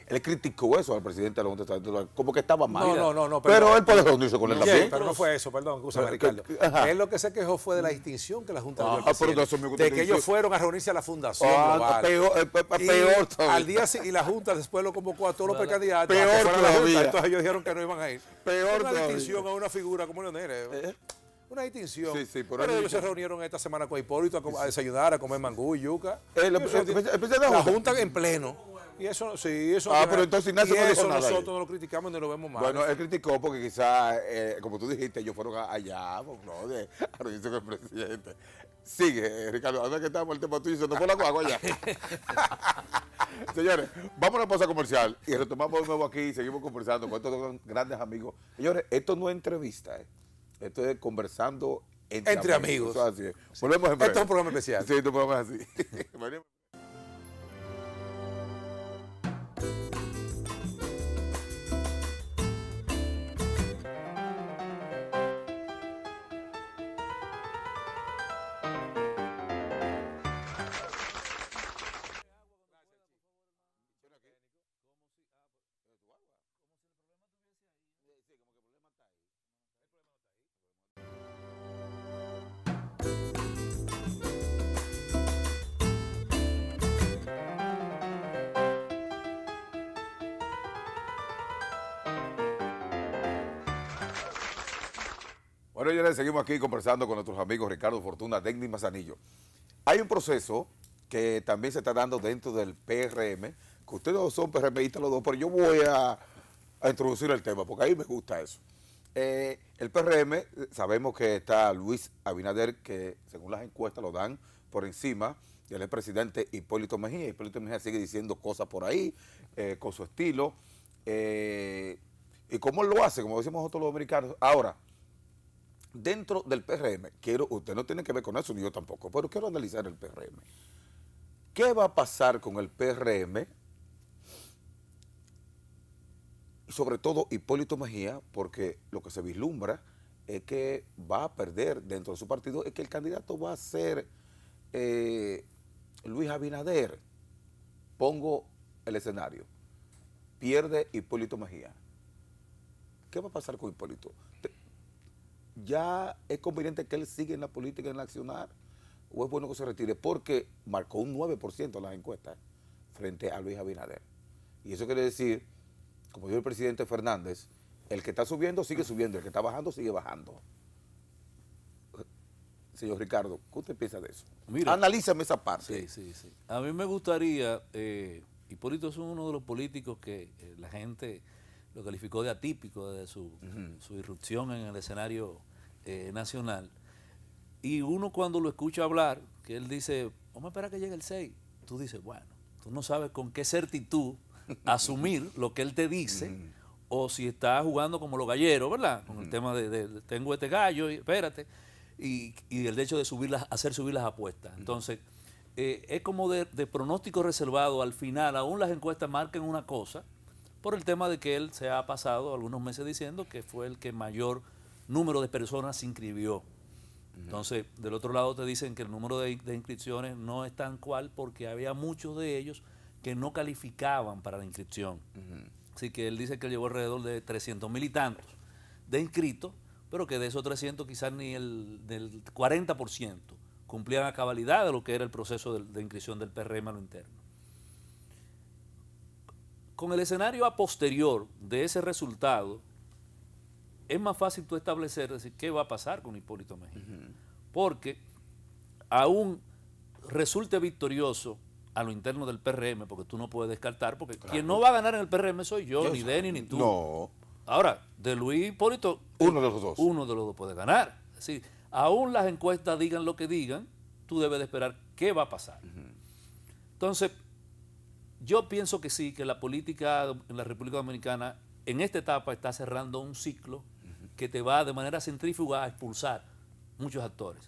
él criticó eso al presidente de la Junta como que estaba mal. No, no, no, pero, eh, él puede reunirse con él también. Pero no fue eso, perdón, escúchame, Ricardo. Él lo que se quejó fue de la distinción que la Junta ah, dio de que ellos fueron a reunirse a la Fundación ah, eh, Peor, todavía. Al día y la Junta después lo convocó a todos los precandidatos. Peor La junta, entonces ellos dijeron que no iban a ir. Peor una distinción a una figura como Leonel. ¿Eh? una distinción. Sí, sí, por Pero ellos se reunieron esta semana con Hipólito a, desayunar, a comer mangú y yuca. Eh, eh, eh, la, junta en pleno. Y eso, sí, eso. Ah, pero entonces Ignacio no dijo nada. nosotros no lo criticamos ni lo vemos mal. Bueno, él criticó porque quizás, como tú dijiste, ellos fueron allá, pues, ¿no? De, que (laughs) reunirse con el presidente. Sigue, Ricardo, ahora que estamos el tema tuyo, se no fue la guagua allá. (laughs) Señores, vamos a la pausa comercial y retomamos de nuevo aquí y seguimos conversando con estos grandes amigos. Señores, esto no es entrevista, ¿eh? esto es conversando entre, entre amigos. amigos. Volvemos en breve. Esto es un programa especial. Sí, esto es un programa así. (laughs) seguimos aquí conversando con nuestros amigos Ricardo Fortuna, Denny Mazanillo. Hay un proceso que también se está dando dentro del PRM, que ustedes son PRMistas los dos, pero yo voy a, introducir el tema, porque ahí me gusta eso. Eh, el PRM, sabemos que está Luis Abinader, que según las encuestas lo dan por encima y del presidente Hipólito Mejía. Hipólito Mejía sigue diciendo cosas por ahí, eh, con su estilo. Eh, ¿Y cómo lo hace? Como decimos nosotros los dominicanos. Ahora, dentro del PRM, quiero, usted no tiene que ver con eso, ni yo tampoco, pero quiero analizar el PRM. ¿Qué va a pasar con el PRM? sobre todo Hipólito Mejía, porque lo que se vislumbra es que va a perder dentro de su partido, es que el candidato va a ser eh, Luis Abinader. Pongo el escenario. Pierde Hipólito Mejía. ¿Qué va a pasar con Hipólito? ya es conveniente que él siga en la política, en accionar, o es bueno que se retire, porque marcó un 9% en las encuestas frente a Luis Abinader. Y eso quiere decir, como dijo el presidente Fernández, el que está subiendo sigue subiendo, el que está bajando sigue bajando. Señor Ricardo, ¿qué usted piensa de eso? Mira, Analízame esa parte. Sí, sí, sí. A mí me gustaría, eh, Hipólito es uno de los políticos que eh, la gente lo calificó de atípico de su, su irrupción en el escenario eh, nacional. Y uno cuando lo escucha hablar, que él dice, vamos a esperar que llegue el 6, tú dices, bueno, tú no sabes con qué certitud (laughs) asumir lo que él te dice. O si está jugando como los galleros, ¿verdad? Con el tema de, tengo este gallo, y, espérate. Y, el hecho de subir hacer subir las apuestas. Entonces, eh, es como de, de, pronóstico reservado. Al final, aún las encuestas marcan una cosa por el tema de que él se ha pasado algunos meses diciendo que fue el que mayor número de personas se inscribió. Entonces, del otro lado te dicen que el número de, inscripciones no es tan cual porque había muchos de ellos que no calificaban para la inscripción. Así que él dice que llevó alrededor de 300 mil y tantos de inscritos, pero que de esos 300 quizás ni el del 40% cumplían a cabalidad de lo que era el proceso de, de inscripción del PRM e a lo interno. Con el escenario a posterior de ese resultado, es más fácil tú establecer, decir, qué va a pasar con Hipólito Mejía. Porque aún resulte victorioso a lo interno del PRM, porque tú no puedes descartar, porque quien no va a ganar en el PRM soy yo, ni Deni, ni tú. No. Ahora, de Luis Hipólito... Uno de los dos. Uno de los dos puede ganar. Es aún las encuestas digan lo que digan, tú debes de esperar qué va a pasar. Entonces, yo pienso que sí, que la política en la República Dominicana en esta etapa está cerrando un ciclo que te va de manera centrífuga a expulsar muchos actores.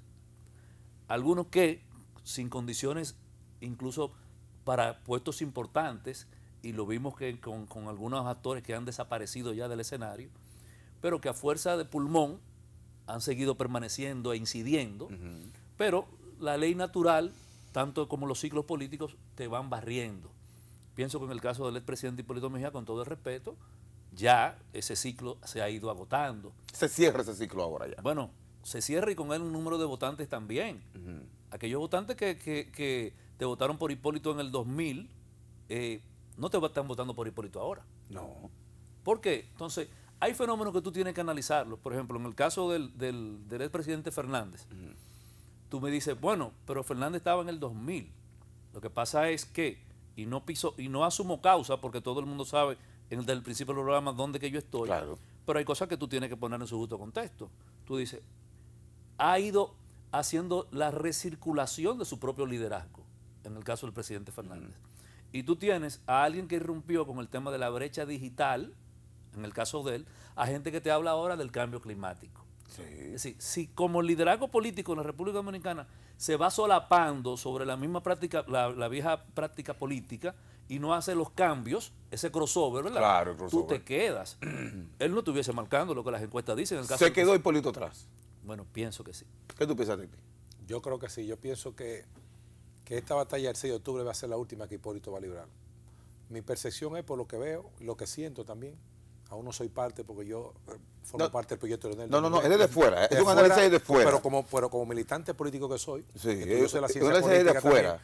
Algunos que, sin condiciones incluso para puestos importantes, y lo vimos que con, algunos actores que han desaparecido ya del escenario, pero que a fuerza de pulmón han seguido permaneciendo e incidiendo, pero la ley natural, tanto como los ciclos políticos, te van barriendo. Pienso que en el caso del expresidente Hipólito Mejía, con todo el respeto, ya ese ciclo se ha ido agotando. Se cierra ese ciclo ahora ya. Bueno, se cierra y con él un número de votantes también. Aquellos votantes que, te votaron por Hipólito en el 2000, eh, no te están votando por Hipólito ahora. No. ¿Por qué? Entonces, hay fenómenos que tú tienes que analizarlos. Por ejemplo, en el caso del, del, expresidente Fernández, tú me dices, bueno, pero Fernández estaba en el 2000. Lo que pasa es que, y no, piso, y no asumo causa, porque todo el mundo sabe en, el el principio del programa donde que yo estoy. Pero hay cosas que tú tienes que poner en su justo contexto. Tú dices, ha ido haciendo la recirculación de su propio liderazgo, en el caso del presidente Fernández. Y tú tienes a alguien que irrumpió con el tema de la brecha digital, en el caso de él, a gente que te habla ahora del cambio climático. Sí. Es decir, si como liderazgo político en la República Dominicana se va solapando sobre la misma práctica, la vieja práctica política, y no hace los cambios, ese crossover, ¿verdad? Claro, el crossover. Tú te quedas. (clears throat) Él no estuviese marcando lo que las encuestas dicen. En ¿Se quedó Hipólito atrás? Bueno, pienso que sí. ¿Qué tú piensas, ti? Yo creo que sí. Yo pienso que, que, esta batalla del 6 de octubre va a ser la última que Hipólito va a librar. Mi percepción es por lo que veo, lo que siento también. Aún no soy parte porque yo eh, formo parte del proyecto de Leonel. No, no, no, es de fuera. Eh. Es un análisis de fuera. Pero como, pero como militante político que soy, sí, yo sé la ciencia de fuera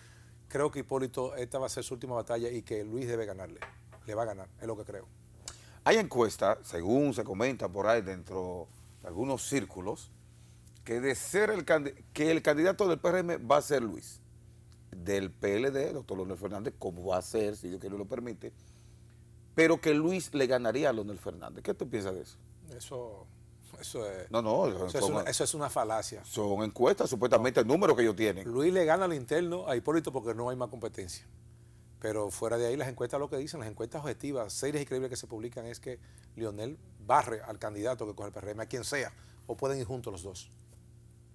creo que Hipólito, esta va a ser su última batalla y que Luis debe ganarle. Le va a ganar, es lo que creo. Hay encuestas, según se comenta por ahí dentro de algunos círculos, que de ser el, que el candidato del PRM va a ser Luis. Del PLD, doctor Leonel Fernández, como va a ser, si Dios quiere lo permite, pero que Luis le ganaría a Leonel Fernández. ¿Qué tú piensas de eso? Eso eso es, no, no, eso, es una, falacia. Son encuestas, supuestamente el número que ellos tienen. Luis le gana al interno a Hipólito porque no hay más competencia. Pero fuera de ahí, las encuestas lo que dicen, las encuestas objetivas, serias increíbles que se publican, es que Lionel barre al candidato que coge el PRM, a quien sea, o pueden ir juntos los dos,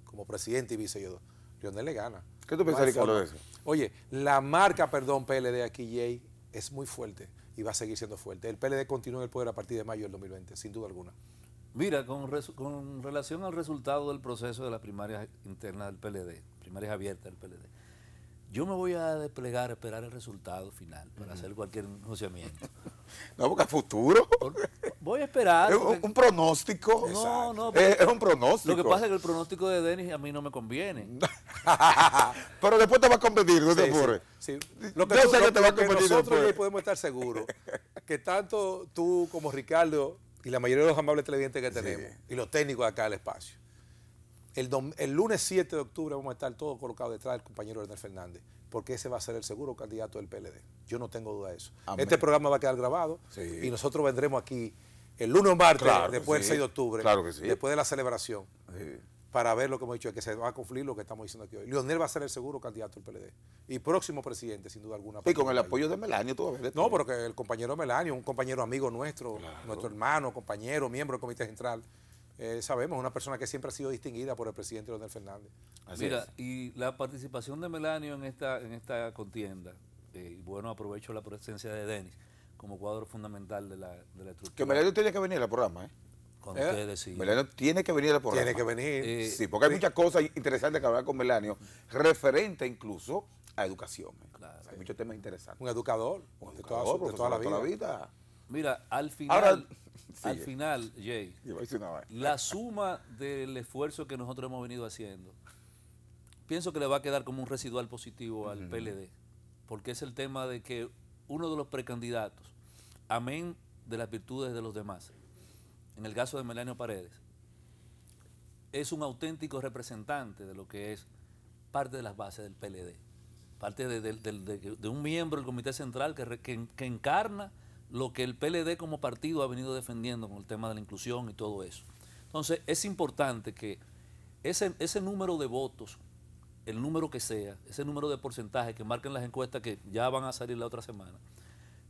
como presidente y vice yo Lionel le gana. ¿Qué tú piensas, Ricardo, de Oye, la marca, perdón, PLD aquí, Jay, es muy fuerte y va a seguir siendo fuerte. El PLD continúa en el poder a partir de mayo del 2020, sin duda alguna. Mira, con, relación al resultado del proceso de las primarias internas del PLD, primarias abiertas del PLD, yo me voy a desplegar, a esperar el resultado final para hacer cualquier negociamiento. (laughs) no, porque a futuro. Voy a esperar. un, pronóstico. No, no. Es, un pronóstico. Lo que pasa es que el pronóstico de Denis a mí no me conviene. (laughs) Pero después te va a convenir, no te ocurre? Lo que, que Nosotros podemos estar seguros que tanto tú como Ricardo y la mayoría de los amables televidentes que tenemos, y los técnicos acá del espacio. El, el, lunes 7 de octubre vamos a estar todos colocados detrás del compañero Hernán Fernández, porque ese va a ser el seguro candidato del PLD. Yo no tengo duda de eso. Este programa va a quedar grabado y nosotros vendremos aquí el lunes o martes, después del 6 de octubre, después de la celebración para ver lo que hemos dicho, que se va a cumplir lo que estamos diciendo aquí hoy. Leonel va a ser el seguro candidato del PLD y próximo presidente, sin duda alguna. Y con el apoyo de Melanio ves? No, porque el compañero Melanio, un compañero amigo nuestro, nuestro hermano, compañero, miembro del Comité Central, eh, sabemos, una persona que siempre ha sido distinguida por el presidente Leonel Fernández. Mira, y la participación de Melanio en esta, en esta contienda, eh, y bueno, aprovecho la presencia de Denis como cuadro fundamental de la, estructura. Que Melanio tenía que venir al programa, ¿eh? ¿Eh? Melanio tiene que venir al programa. Tiene que venir. Eh, sí, porque hay muchas cosas interesantes que hablar con Melanio, referente incluso a educación. hay muchos temas interesantes. Un educador, un educador, toda, la, vida. Mira, al final, al (laughs) final, Jay, la suma del esfuerzo que nosotros hemos venido haciendo, pienso que le va a quedar como un residual positivo al PLD, porque es el tema de que uno de los precandidatos, amén de las virtudes de los demás, en el caso de Melanio Paredes, es un auténtico representante de lo que es parte de las bases del PLD, parte de, un miembro del Comité Central que, encarna lo que el PLD como partido ha venido defendiendo con el tema de la inclusión y todo eso. Entonces, es importante que ese, ese número de votos, el número que sea, ese número de porcentaje que marquen las encuestas que ya van a salir la otra semana,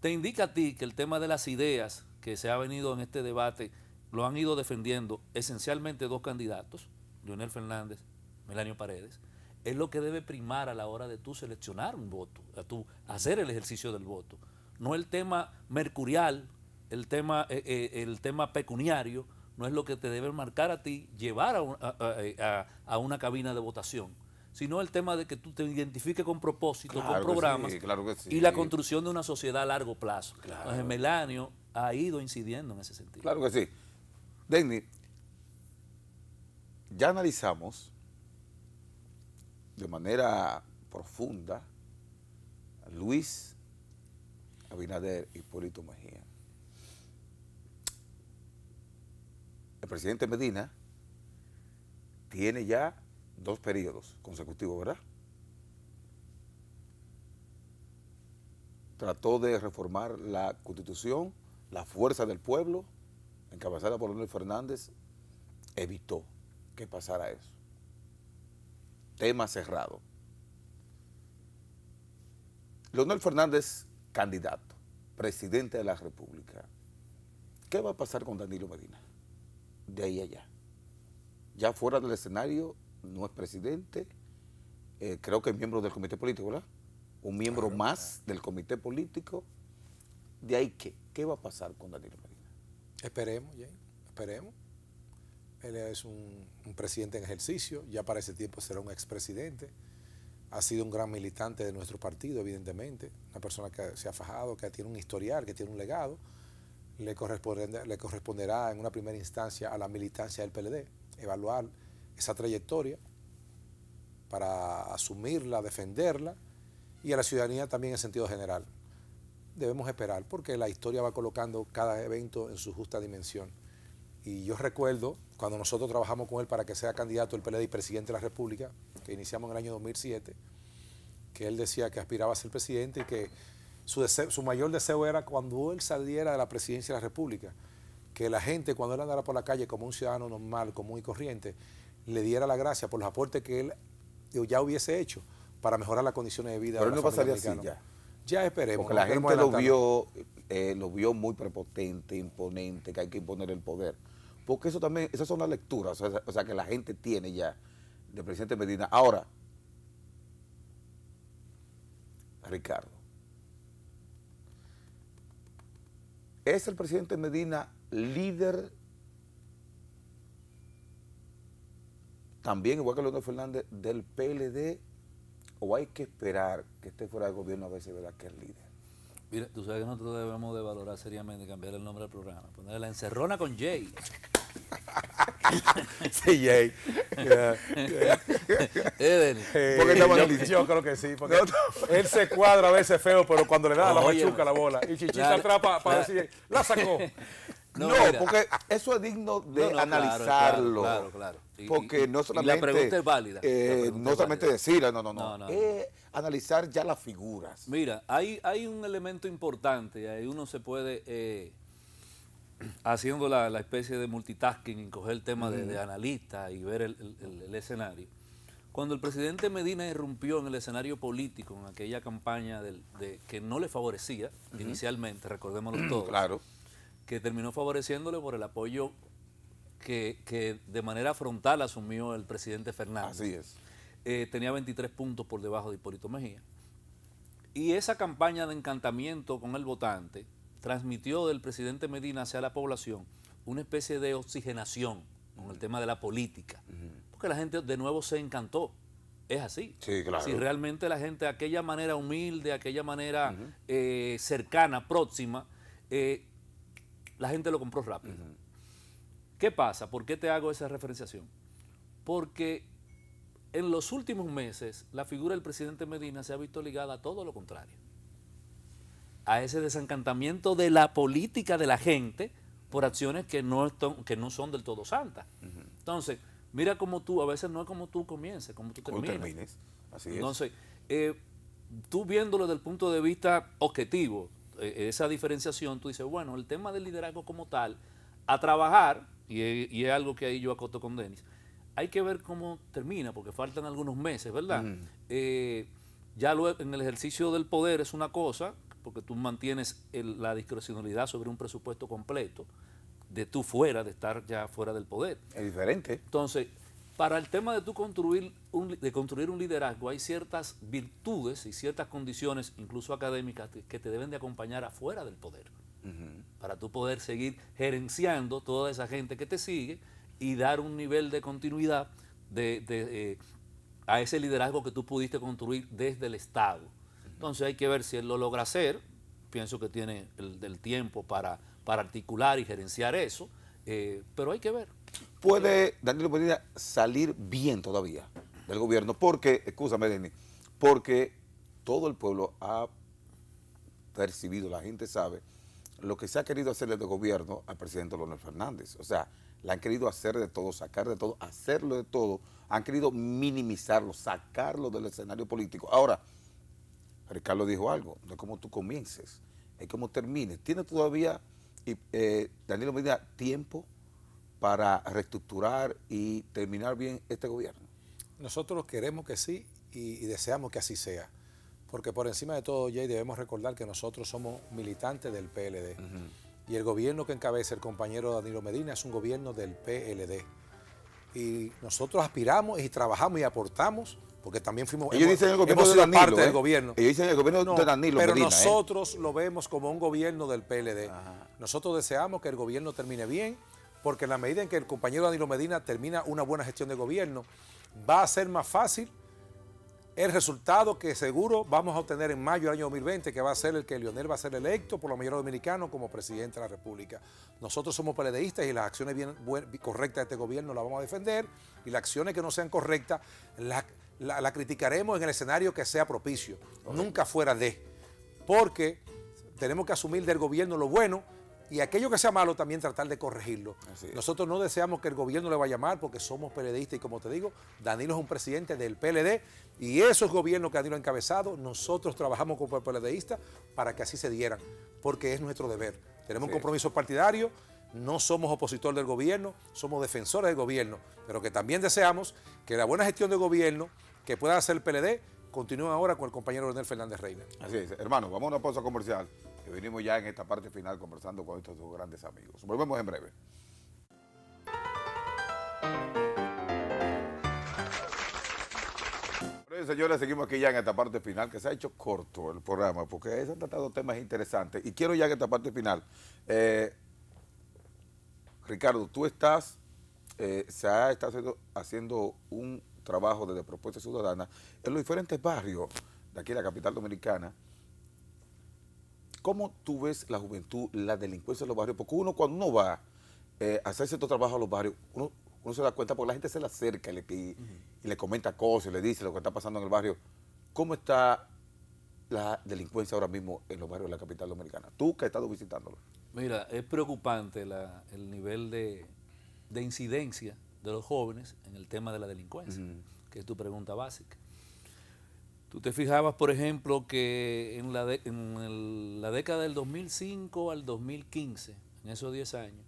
te indica a ti que el tema de las ideas que se ha venido en este debate lo han ido defendiendo esencialmente dos candidatos, Leonel Fernández, Melanio Paredes, es lo que debe primar a la hora de tú seleccionar un voto, a tú hacer el ejercicio del voto. No el tema mercurial, el tema, eh, eh, el tema pecuniario, no es lo que te debe marcar a ti llevar a, eh, a, a, una cabina de votación sino el tema de que tú te identifiques con propósito, con programas y la construcción de una sociedad a largo plazo. Melanio ha ido incidiendo en ese sentido. Claro que sí. Denny, ya analizamos de manera profunda a Luis Abinader y Polito Mejía. El presidente Medina tiene ya dos periodos consecutivos, ¿verdad? Trató de reformar la constitución, la fuerza del pueblo, encabezada por Leonel Fernández, evitó que pasara eso. Tema cerrado. Leonel Fernández, candidato, presidente de la República. ¿Qué va a pasar con Danilo Medina? De ahí allá. Ya fuera del escenario, no es presidente, eh, creo que es miembro del comité político, ¿verdad? Un miembro más del comité político. ¿De ahí qué? ¿Qué va a pasar con Danilo Medina? Esperemos, Jane, esperemos. Él es un, presidente en ejercicio, ya para ese tiempo será un expresidente. Ha sido un gran militante de nuestro partido, evidentemente. Una persona que se ha fajado, que tiene un historial, que tiene un legado. Le, le corresponderá en una primera instancia a la militancia del PLD evaluar esa trayectoria para asumirla, defenderla y a la ciudadanía también en sentido general debemos esperar porque la historia va colocando cada evento en su justa dimensión. Y yo recuerdo cuando nosotros trabajamos con él para que sea candidato el PLD y presidente de la República, que iniciamos en el año 2007, que él decía que aspiraba a ser presidente y que su, mayor deseo era cuando él saliera de la presidencia de la República, que la gente cuando él andara por la calle como un ciudadano normal, común y corriente, le diera la gracia por los aportes que él ya hubiese hecho para mejorar las condiciones de vida. no pasaría ya esperemos. Porque la gente lo vio, eh, lo vio muy prepotente, imponente, que hay que imponer el poder. Porque eso también, esas son las lecturas, o sea, que la gente tiene ya del presidente Medina. Ahora, Ricardo, ¿es el presidente Medina líder también, igual que Leónel Fernández, del PLD? ¿O hay que esperar que esté fuera del gobierno a ver si verdad que es líder. Mira, tú sabes que nosotros debemos de valorar seriamente cambiar el nombre del programa, ponerle la encerrona con Jay. (laughs) sí, Jay. (laughs) Yeah, eh, porque estamos en Yo creo que sí. Porque él se cuadra a veces feo, pero cuando le da la machuca la bola. Y Chichita atrapa para decir, la sacó. (laughs) No, porque eso es digno de analizarlo. Claro, claro. porque no solamente. Y la pregunta es válida. Eh, no solamente decirla, no, no, no. no. Eh, analizar ya las figuras. Mira, hay, hay un elemento importante, ahí uno se puede, eh, (clears throat) haciendo la, especie de multitasking, coger el tema de, analista y ver el, escenario. Cuando el presidente Medina irrumpió en el escenario político, en aquella campaña de, que no le favorecía inicialmente, recordémoslo (clears throat) todos, claro. que terminó favoreciéndole por el apoyo que, que, de manera frontal asumió el presidente Fernández. Así es. Eh, tenía 23 puntos por debajo de Hipólito Mejía. Y esa campaña de encantamiento con el votante transmitió del presidente Medina hacia la población una especie de oxigenación con el tema de la política, porque la gente de nuevo se encantó. Es así. Sí, claro. Si realmente la gente de aquella manera humilde, aquella manera eh, cercana, próxima, eh, la gente lo compró rápido. ¿Qué pasa? ¿Por qué te hago esa referenciación? Porque en los últimos meses la figura del presidente Medina se ha visto ligada a todo lo contrario, a ese desencantamiento de la política de la gente por acciones que no, que no son del todo santas. Entonces, mira como tú, a veces no es como tú comiences, como tú termines. Así es. Entonces, eh, tú viéndolo desde el punto de vista objetivo, eh, esa diferenciación, tú dices, bueno, el tema del liderazgo como tal, a trabajar, y, y es algo que ahí yo acoto con Denis, hay que ver cómo termina, porque faltan algunos meses, ¿verdad? Eh, ya luego, en el ejercicio del poder es una cosa, porque tú mantienes la discrecionalidad sobre un presupuesto completo, de tú fuera, de estar ya fuera del poder. Es diferente. Entonces, para el tema de tu construir un, de construir un liderazgo, hay ciertas virtudes y ciertas condiciones, incluso académicas, que te deben de acompañar afuera del poder. Para tú poder seguir gerenciando toda esa gente que te sigue y dar un nivel de continuidad de, eh, a ese liderazgo que tú pudiste construir desde el Estado. Entonces hay que ver si él lo logra hacer, pienso que tiene el, tiempo para, articular y gerenciar eso, eh, pero hay que ver. Puede Danilo Medina salir bien todavía del gobierno, porque, escúchame, Denis porque todo el pueblo ha percibido, la gente sabe, lo que se ha querido hacer desde de gobierno al presidente Leonel Fernández. O sea, la han querido hacer de todo, sacar de todo, hacerlo de todo. Han querido minimizarlo, sacarlo del escenario político. Ahora, Ricardo dijo algo, no es como tú comiences, es como termines. Tiene todavía, eh, Danilo Medina, tiempo para reestructurar y terminar bien este gobierno? Nosotros queremos que sí y, deseamos que así sea. Porque por encima de todo, Jay, debemos recordar que nosotros somos militantes del PLD. Y el gobierno que encabeza el compañero Danilo Medina es un gobierno del PLD. Y nosotros aspiramos y trabajamos y aportamos, porque también fuimos de Danilo, parte del ¿eh? gobierno. Ellos dicen el gobierno de Danilo Pero ¿eh? nosotros lo vemos como un gobierno del PLD. Nosotros deseamos que el gobierno termine bien, porque en la medida en que el compañero Danilo Medina termina una buena gestión de gobierno, va a ser más fácil el resultado que seguro vamos a obtener en mayo del año 2020, que va a ser el que Leonel va a ser electo por la mayoría dominicana como presidente de la República. Nosotros somos peledeístas y las acciones correctas de este gobierno las vamos a defender y las acciones que no sean correctas las la, criticaremos en el escenario que sea propicio, nunca fuera de, porque tenemos que asumir del gobierno lo bueno y aquello que sea malo también tratar de corregirlo. Nosotros no deseamos que el gobierno le vaya mal porque somos PLDistas y como te digo, Danilo es un presidente del PLD y esos gobiernos que Danilo ha encabezado, nosotros trabajamos como PLDistas para que así se dieran, porque es nuestro deber. Tenemos un compromiso partidario, no somos opositor del gobierno, somos defensores del gobierno, pero que también deseamos que la buena gestión del gobierno que pueda hacer el PLD continúa ahora con el compañero Leonel Fernández Reina. Así es, hermano, vamos a una pausa comercial y venimos ya en esta parte final conversando con estos dos grandes amigos. Volvemos en breve. señores, seguimos aquí ya en esta parte final que se ha hecho corto el programa porque se han tratado temas interesantes y quiero ya en esta parte final. Eh, Ricardo, tú estás, eh, se ha estado haciendo un trabajo desde Propuesta Ciudadana en los diferentes barrios de aquí de la capital dominicana. ¿Cómo tú ves la juventud, la delincuencia en los barrios? Porque uno cuando uno va eh, a hacer ciertos trabajo a los barrios, uno, se da cuenta porque la gente se le acerca y le, le comenta cosas, le dice lo que está pasando en el barrio. ¿Cómo está la delincuencia ahora mismo en los barrios de la capital dominicana? Tú que has estado visitándolo. Mira, es preocupante la, el nivel de, de incidencia de los jóvenes en el tema de la delincuencia, que es tu pregunta básica. Tú te fijabas, por ejemplo, que en la, en la década del 2005 al 2015, en esos 10 años,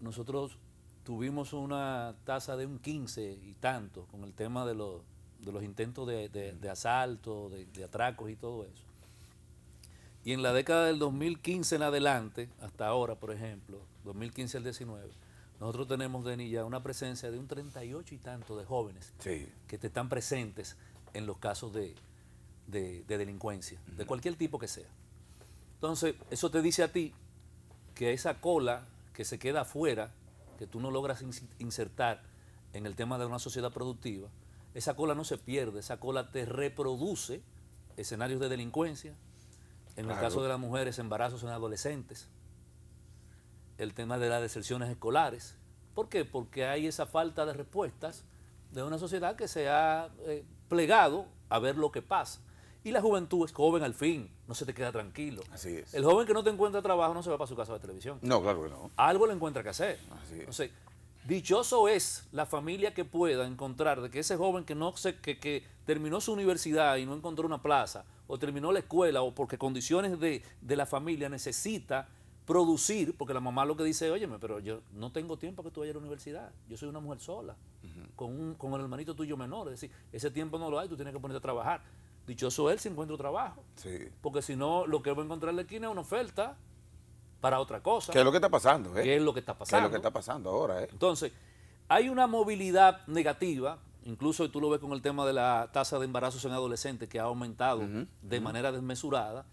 nosotros tuvimos una tasa de un 15 y tanto con el tema de, los, de los intentos de, de asalto, de, atracos y todo eso. Y en la década del 2015 en adelante, hasta ahora, por ejemplo, 2015 al 19, nosotros tenemos, de ya una presencia de un 38 y tanto de jóvenes que te están presentes en los casos de, delincuencia, de cualquier tipo que sea. Entonces, eso te dice a ti que esa cola que se queda afuera, que tú no logras insertar en el tema de una sociedad productiva, esa cola no se pierde, esa cola te reproduce escenarios de delincuencia, en el caso de las mujeres, embarazos en adolescentes, el tema de las deserciones escolares. ¿Por qué? Porque hay esa falta de respuestas de una sociedad que se ha eh, plegado a ver lo que pasa. Y la juventud es joven al fin, no se te queda tranquilo. Así es. El joven que no te encuentra trabajo no se va para su casa de televisión. No, claro que no. Algo le encuentra que hacer. Así es. Entonces, dichoso es la familia que pueda encontrar de que ese joven que, no se, que, terminó su universidad y no encontró una plaza, o terminó la escuela, o porque condiciones de, de la familia necesita producir, porque la mamá lo que dice, oye, pero yo no tengo tiempo que tú vayas a la universidad, yo soy una mujer sola, con, con el hermanito tuyo menor, es decir, ese tiempo no lo hay, tú tienes que ponerte a trabajar. Dichoso él si encuentra trabajo, sí. porque si no, lo que va a encontrar en la esquina es una oferta para otra cosa. ¿Qué es lo que está pasando? Eh? ¿Qué es lo que está pasando? lo que está pasando ahora? Eh? Entonces, hay una movilidad negativa, incluso tú lo ves con el tema de la tasa de embarazos en adolescentes que ha aumentado de manera desmesurada.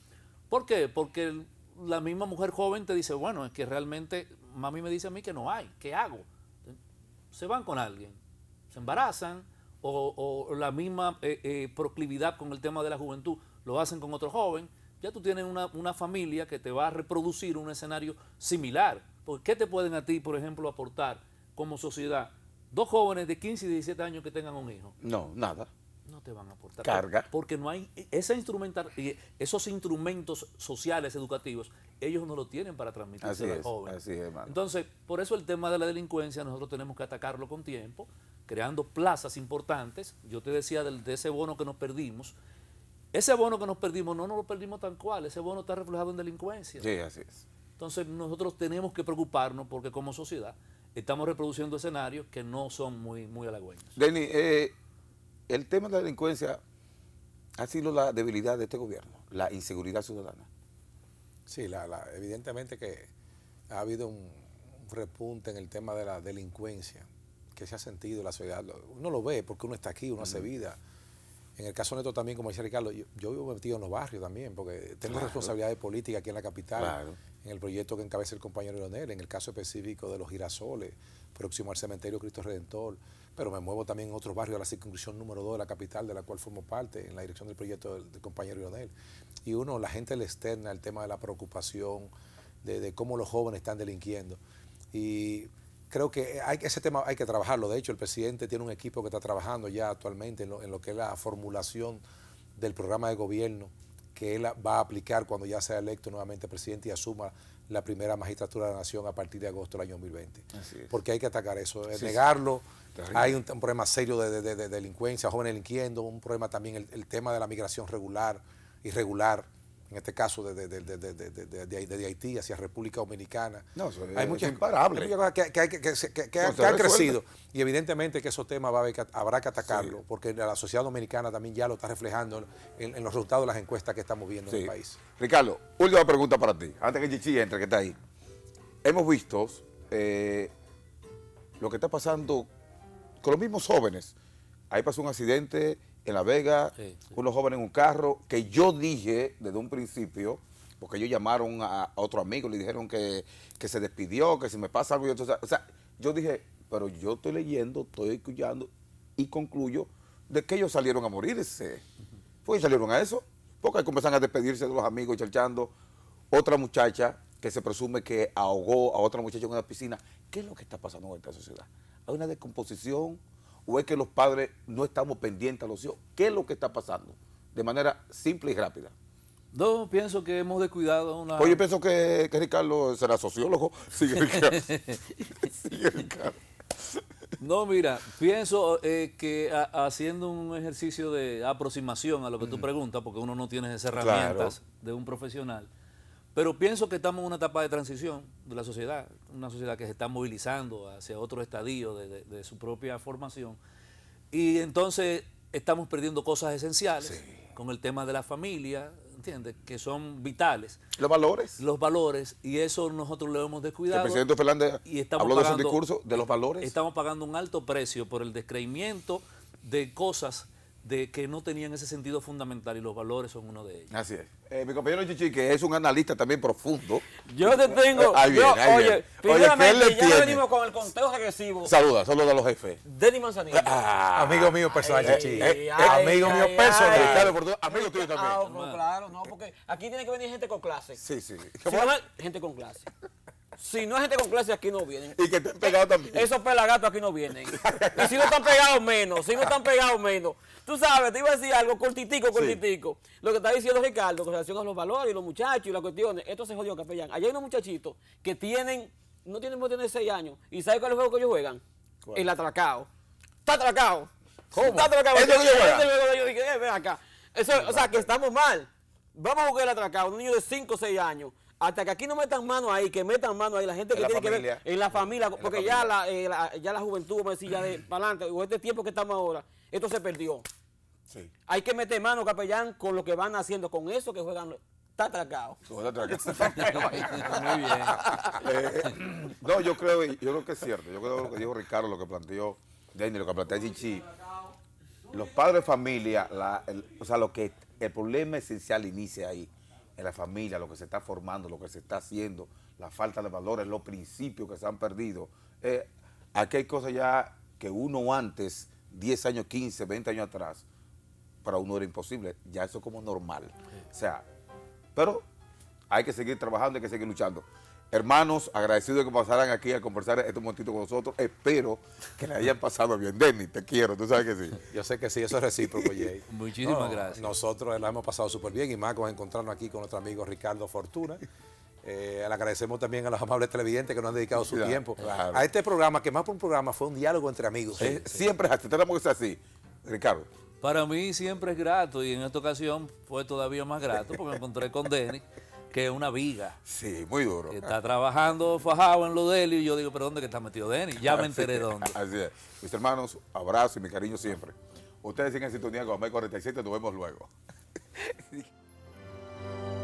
¿Por qué? Porque el, la misma mujer joven te dice, bueno, es que realmente mami me dice a mí que no hay, ¿qué hago? Se van con alguien, se embarazan o, la misma eh, eh, proclividad con el tema de la juventud lo hacen con otro joven, ya tú tienes una, familia que te va a reproducir un escenario similar. Porque ¿qué te pueden a ti, por ejemplo, aportar como sociedad dos jóvenes de 15 y 17 años que tengan un hijo? No, nada te van a aportar. Carga. Porque no hay e, esa instrumental, eh, esos instrumentos sociales, educativos, ellos no lo tienen para transmitirse a los jóvenes. Entonces, por eso el tema de la delincuencia, nosotros tenemos que atacarlo con tiempo, creando plazas importantes. Yo te decía de ese bono que nos perdimos. Ese bono que nos perdimos, no nos lo perdimos tan cual, ese bono está reflejado en delincuencia. Entonces nosotros tenemos que preocuparnos porque como sociedad estamos reproduciendo escenarios que no son muy, muy halagüeños. denis eh, el tema de la delincuencia ha sido la debilidad de este gobierno, la inseguridad ciudadana. Sí, la, evidentemente que ha habido un, repunte en el tema de la delincuencia que se ha sentido en la ciudad. Uno lo ve porque uno está aquí, uno hace vida. En el caso Neto también, como decía Ricardo, yo, yo, vivo metido en los barrios también, porque tengo responsabilidad responsabilidades políticas aquí en la capital, en el proyecto que encabeza el compañero Leonel, en el caso específico de los girasoles, próximo al cementerio Cristo Redentor pero me muevo también en otros barrios, a la circunscripción número 2 de la capital, de la cual formo parte, en la dirección del proyecto del, compañero Ionel. Y uno, la gente le externa el tema de la preocupación, de, cómo los jóvenes están delinquiendo. Y creo que ese tema hay que trabajarlo. De hecho, el presidente tiene un equipo que está trabajando ya actualmente en lo, que es la formulación del programa de gobierno que él va a aplicar cuando ya sea electo nuevamente presidente y asuma la primera magistratura de la nación a partir de agosto del año 2020. Porque hay que atacar eso. Eh, negarlo hay un, problema serio de, delincuencia, jóvenes delinquiendo, un problema también el, tema de la migración regular, irregular, en este caso de, Haití hacia República Dominicana. No, eso hay es Hay muchas cosas que, han crecido y evidentemente que esos temas va habrá que atacarlo porque la sociedad dominicana también ya lo está reflejando en, los resultados de las encuestas que estamos viendo en el país. Ricardo, última pregunta para ti, antes que Chichi entre, que está ahí. Hemos visto eh, lo que está pasando con los mismos jóvenes. Ahí pasó un accidente en La Vega, unos jóvenes en un carro, que yo dije desde un principio, porque ellos llamaron a, otro amigo, le dijeron que, se despidió, que si me pasa algo, yo, o sea, yo dije, pero yo estoy leyendo, estoy escuchando y concluyo de que ellos salieron a morirse. Pues salieron a eso, porque ahí comenzaron a despedirse de los amigos, charchando. Otra muchacha que se presume que ahogó a otra muchacha en una piscina. ¿Qué es lo que está pasando en esta sociedad? ¿Hay una descomposición? ¿O es que los padres no estamos pendientes a los hijos? ¿Qué es lo que está pasando? De manera simple y rápida. No, pienso que hemos descuidado una... Pues Oye, pienso que, Ricardo será sociólogo. (laughs) Sigue Ricardo. (laughs) No, mira, pienso eh, que haciendo un ejercicio de aproximación a lo que tú mm. preguntas, porque uno no tiene esas herramientas de un profesional, pero pienso que estamos en una etapa de transición de la sociedad, una sociedad que se está movilizando hacia otro estadio de, su propia formación. Y entonces estamos perdiendo cosas esenciales con el tema de la familia, ¿entiendes? Que son vitales. Los valores. Los valores, y eso nosotros lo hemos descuidado. El presidente Fernández y habló de su discurso, de los valores. Estamos pagando un alto precio por el descreimiento de cosas de que no tenían ese sentido fundamental y los valores son uno de ellos. Así es. Eh, mi compañero Chichi, que es un analista también profundo. Yo te tengo. Eh, oye, que primeramente, ya venimos con el conteo regresivo. Saluda, saluda a los jefes. Denny Manzanillo. Ah. amigo mío personal, Chichi. Eh, amigo mío personal. amigo tuyo también. Ah, claro, no, porque aquí tiene que venir gente con clase. Sí, sí. gente con clase. Si no hay gente con clase, aquí no vienen. Y que estén pegados también. Esos pelagatos aquí no vienen. y si no están pegados, menos. Si no están pegados, menos. Tú sabes, te iba a decir algo cortitico, cortitico. Lo que está diciendo Ricardo con relación a los valores y los muchachos y las cuestiones. Esto se jodió, capellán. Allá hay unos muchachitos que tienen, no tienen más de 6 años. ¿Y sabes cuál es el juego que ellos juegan? El atracado. Está atracado. ¿Cómo? Está atracado. Eh, o sea, que estamos mal. Vamos a jugar el atracado. Un niño de 5 o 6 años hasta que aquí no metan mano ahí, que metan mano ahí la gente que tiene que ver en la familia, porque Ya, eh, la, ya la juventud, vamos a decir, ya de (clears throat) para adelante, o este tiempo que estamos ahora, esto se perdió. Hay que meter mano, capellán, con lo que van haciendo, con eso que juegan. Está atracado. (laughs) Muy bien. Eh, no, yo creo, yo creo que es cierto. Yo creo lo que dijo Ricardo, lo que planteó Daniel lo que planteó Chichi. Los padres de familia, o sea, lo que el problema esencial inicia ahí en la familia, lo que se está formando, lo que se está haciendo, la falta de valores, los principios que se han perdido. Eh, aquí hay cosas ya que uno antes, 10 años, 15, 20 años atrás, para uno era imposible. Ya eso es como normal. O sea, pero hay que seguir trabajando, hay que seguir luchando. Hermanos, agradecido de que pasaran aquí a conversar este momentito con nosotros. Espero que le hayan pasado bien. Denny, te quiero, tú sabes que sí. (laughs) Yo sé que sí, eso es recíproco, Jay. (laughs) Muchísimas gracias. Nosotros la hemos pasado súper bien y más con encontrarnos aquí con nuestro amigo Ricardo Fortuna. Eh, le agradecemos también a los amables televidentes que nos han dedicado su tiempo a este programa, que más por un programa fue un diálogo entre amigos. Siempre es Siempre este tenemos que así, Ricardo. Para mí siempre es grato y en esta ocasión fue todavía más grato porque me encontré con Denny. (laughs) que es una viga. Sí, muy duro. está trabajando fajado en lo de él y yo digo, pero ¿dónde que está metido Denny? Ya me enteré dónde. Así es. Mis hermanos, abrazo y mi cariño siempre. Ustedes siguen en sintonía con Amé 47, nos vemos luego. (laughs)